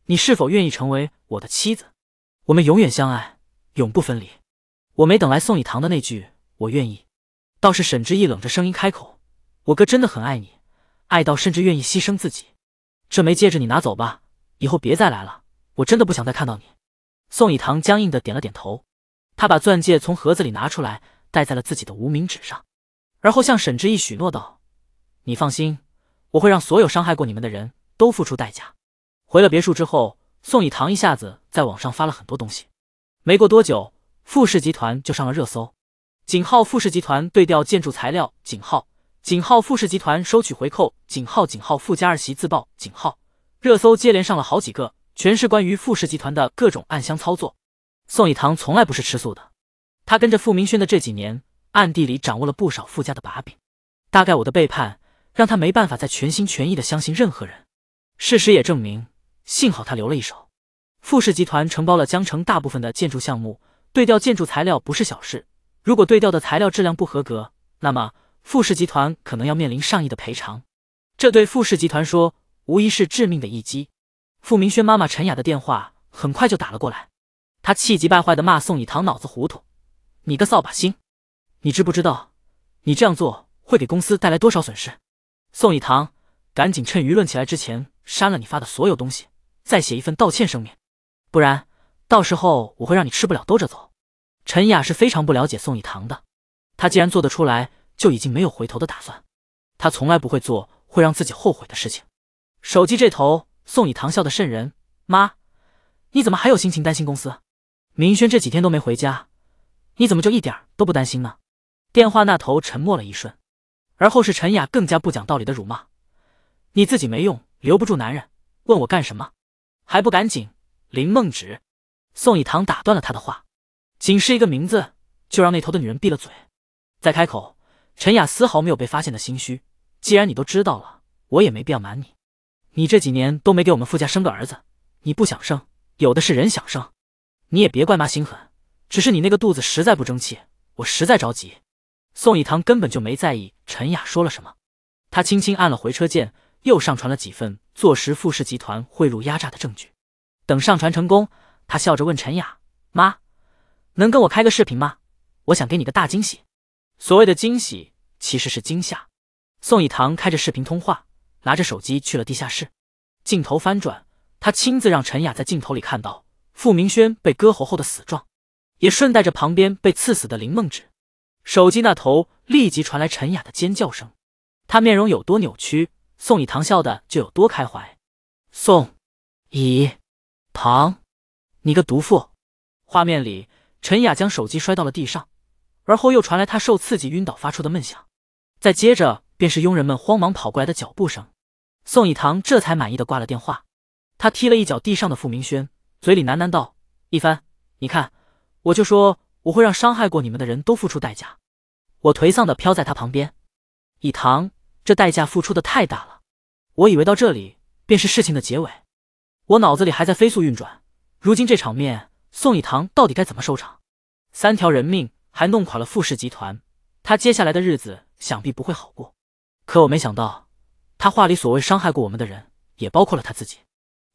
你是否愿意成为我的妻子？我们永远相爱，永不分离？”我没等来宋以棠的那句“我愿意”，倒是沈之意冷着声音开口：“我哥真的很爱你，爱到甚至愿意牺牲自己。这枚戒指你拿走吧，以后别再来了。我真的不想再看到你。”宋以棠僵硬地点了点头，他把钻戒从盒子里拿出来，戴在了自己的无名指上。而后向沈之意许诺道：“你放心，我会让所有伤害过你们的人都付出代价。”回了别墅之后，宋以棠一下子在网上发了很多东西。没过多久，富氏集团就上了热搜。井号富氏集团对调建筑材料井号井号富氏集团收取回扣井号井号富家儿媳自曝井号热搜接连上了好几个，全是关于富氏集团的各种暗箱操作。宋以棠从来不是吃素的，他跟着傅明轩的这几年。暗地里掌握了不少傅家的把柄，大概我的背叛让他没办法再全心全意的相信任何人。事实也证明，幸好他留了一手。傅氏集团承包了江城大部分的建筑项目，对调建筑材料不是小事。如果对调的材料质量不合格，那么傅氏集团可能要面临上亿的赔偿。这对傅氏集团说，无疑是致命的一击。傅明轩妈妈陈雅的电话很快就打了过来，她气急败坏地骂宋以棠脑子糊涂：“你个扫把星！”你知不知道，你这样做会给公司带来多少损失？宋以堂，赶紧趁舆论起来之前删了你发的所有东西，再写一份道歉声明，不然到时候我会让你吃不了兜着走。陈雅是非常不了解宋以堂的，他既然做得出来，就已经没有回头的打算。他从来不会做会让自己后悔的事情。手机这头，宋以堂笑得瘆人：“妈，你怎么还有心情担心公司？明轩这几天都没回家，你怎么就一点都不担心呢？”电话那头沉默了一瞬，而后是陈雅更加不讲道理的辱骂：“你自己没用，留不住男人，问我干什么？还不赶紧！”林梦芷、宋以棠打断了她的话，仅是一个名字，就让那头的女人闭了嘴。再开口，陈雅丝毫没有被发现的心虚。既然你都知道了，我也没必要瞒你。你这几年都没给我们傅家生个儿子，你不想生，有的是人想生。你也别怪妈心狠，只是你那个肚子实在不争气，我实在着急。宋以棠根本就没在意陈雅说了什么，他轻轻按了回车键，又上传了几份坐实富氏集团贿赂压榨的证据。等上传成功，他笑着问陈雅：“妈，能跟我开个视频吗？我想给你个大惊喜。”所谓的惊喜其实是惊吓。宋以棠开着视频通话，拿着手机去了地下室，镜头翻转，他亲自让陈雅在镜头里看到傅明轩被割喉后的死状，也顺带着旁边被刺死的林梦芷。手机那头立即传来陈雅的尖叫声，她面容有多扭曲，宋以堂笑的就有多开怀。宋以堂，你个毒妇！画面里，陈雅将手机摔到了地上，而后又传来她受刺激晕倒发出的闷响，再接着便是佣人们慌忙跑过来的脚步声。宋以堂这才满意的挂了电话，他踢了一脚地上的傅明轩，嘴里喃喃道：“一帆，你看，我就说。”我会让伤害过你们的人都付出代价。我颓丧的飘在他旁边。以棠，这代价付出的太大了。我以为到这里便是事情的结尾。我脑子里还在飞速运转。如今这场面，宋以棠到底该怎么收场？三条人命，还弄垮了富氏集团，他接下来的日子想必不会好过。可我没想到，他话里所谓伤害过我们的人，也包括了他自己。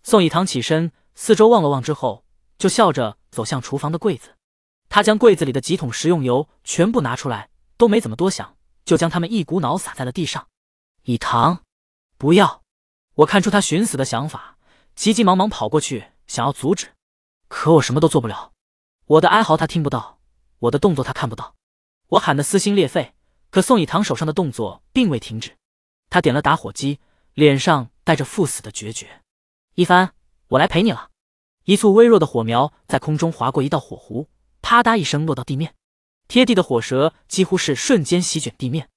宋以棠起身，四周望了望之后，就笑着走向厨房的柜子。他将柜子里的几桶食用油全部拿出来，都没怎么多想，就将它们一股脑洒在了地上。以糖，不要！我看出他寻死的想法，急急忙忙跑过去想要阻止，可我什么都做不了。我的哀嚎他听不到，我的动作他看不到。我喊得撕心裂肺，可宋以堂手上的动作并未停止。他点了打火机，脸上带着赴死的决绝。一帆，我来陪你了。一簇微弱的火苗在空中划过一道火弧。啪嗒一声落到地面，贴地的火舌几乎是瞬间席卷地面，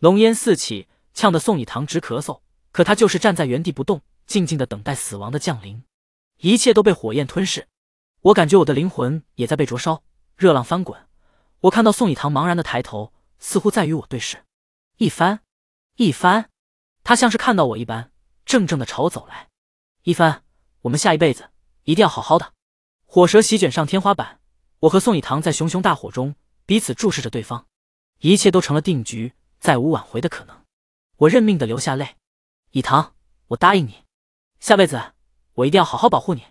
浓烟四起，呛得宋以棠直咳嗽。可他就是站在原地不动，静静的等待死亡的降临。一切都被火焰吞噬，我感觉我的灵魂也在被灼烧，热浪翻滚。我看到宋以棠茫然的抬头，似乎在与我对视。一帆，一帆，他像是看到我一般，怔怔的朝我走来。一帆，我们下一辈子一定要好好的。火舌席卷上天花板。我和宋以棠在熊熊大火中彼此注视着对方，一切都成了定局，再无挽回的可能。我认命的流下泪，以棠，我答应你，下辈子我一定要好好保护你。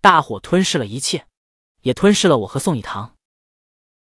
大火吞噬了一切，也吞噬了我和宋以棠。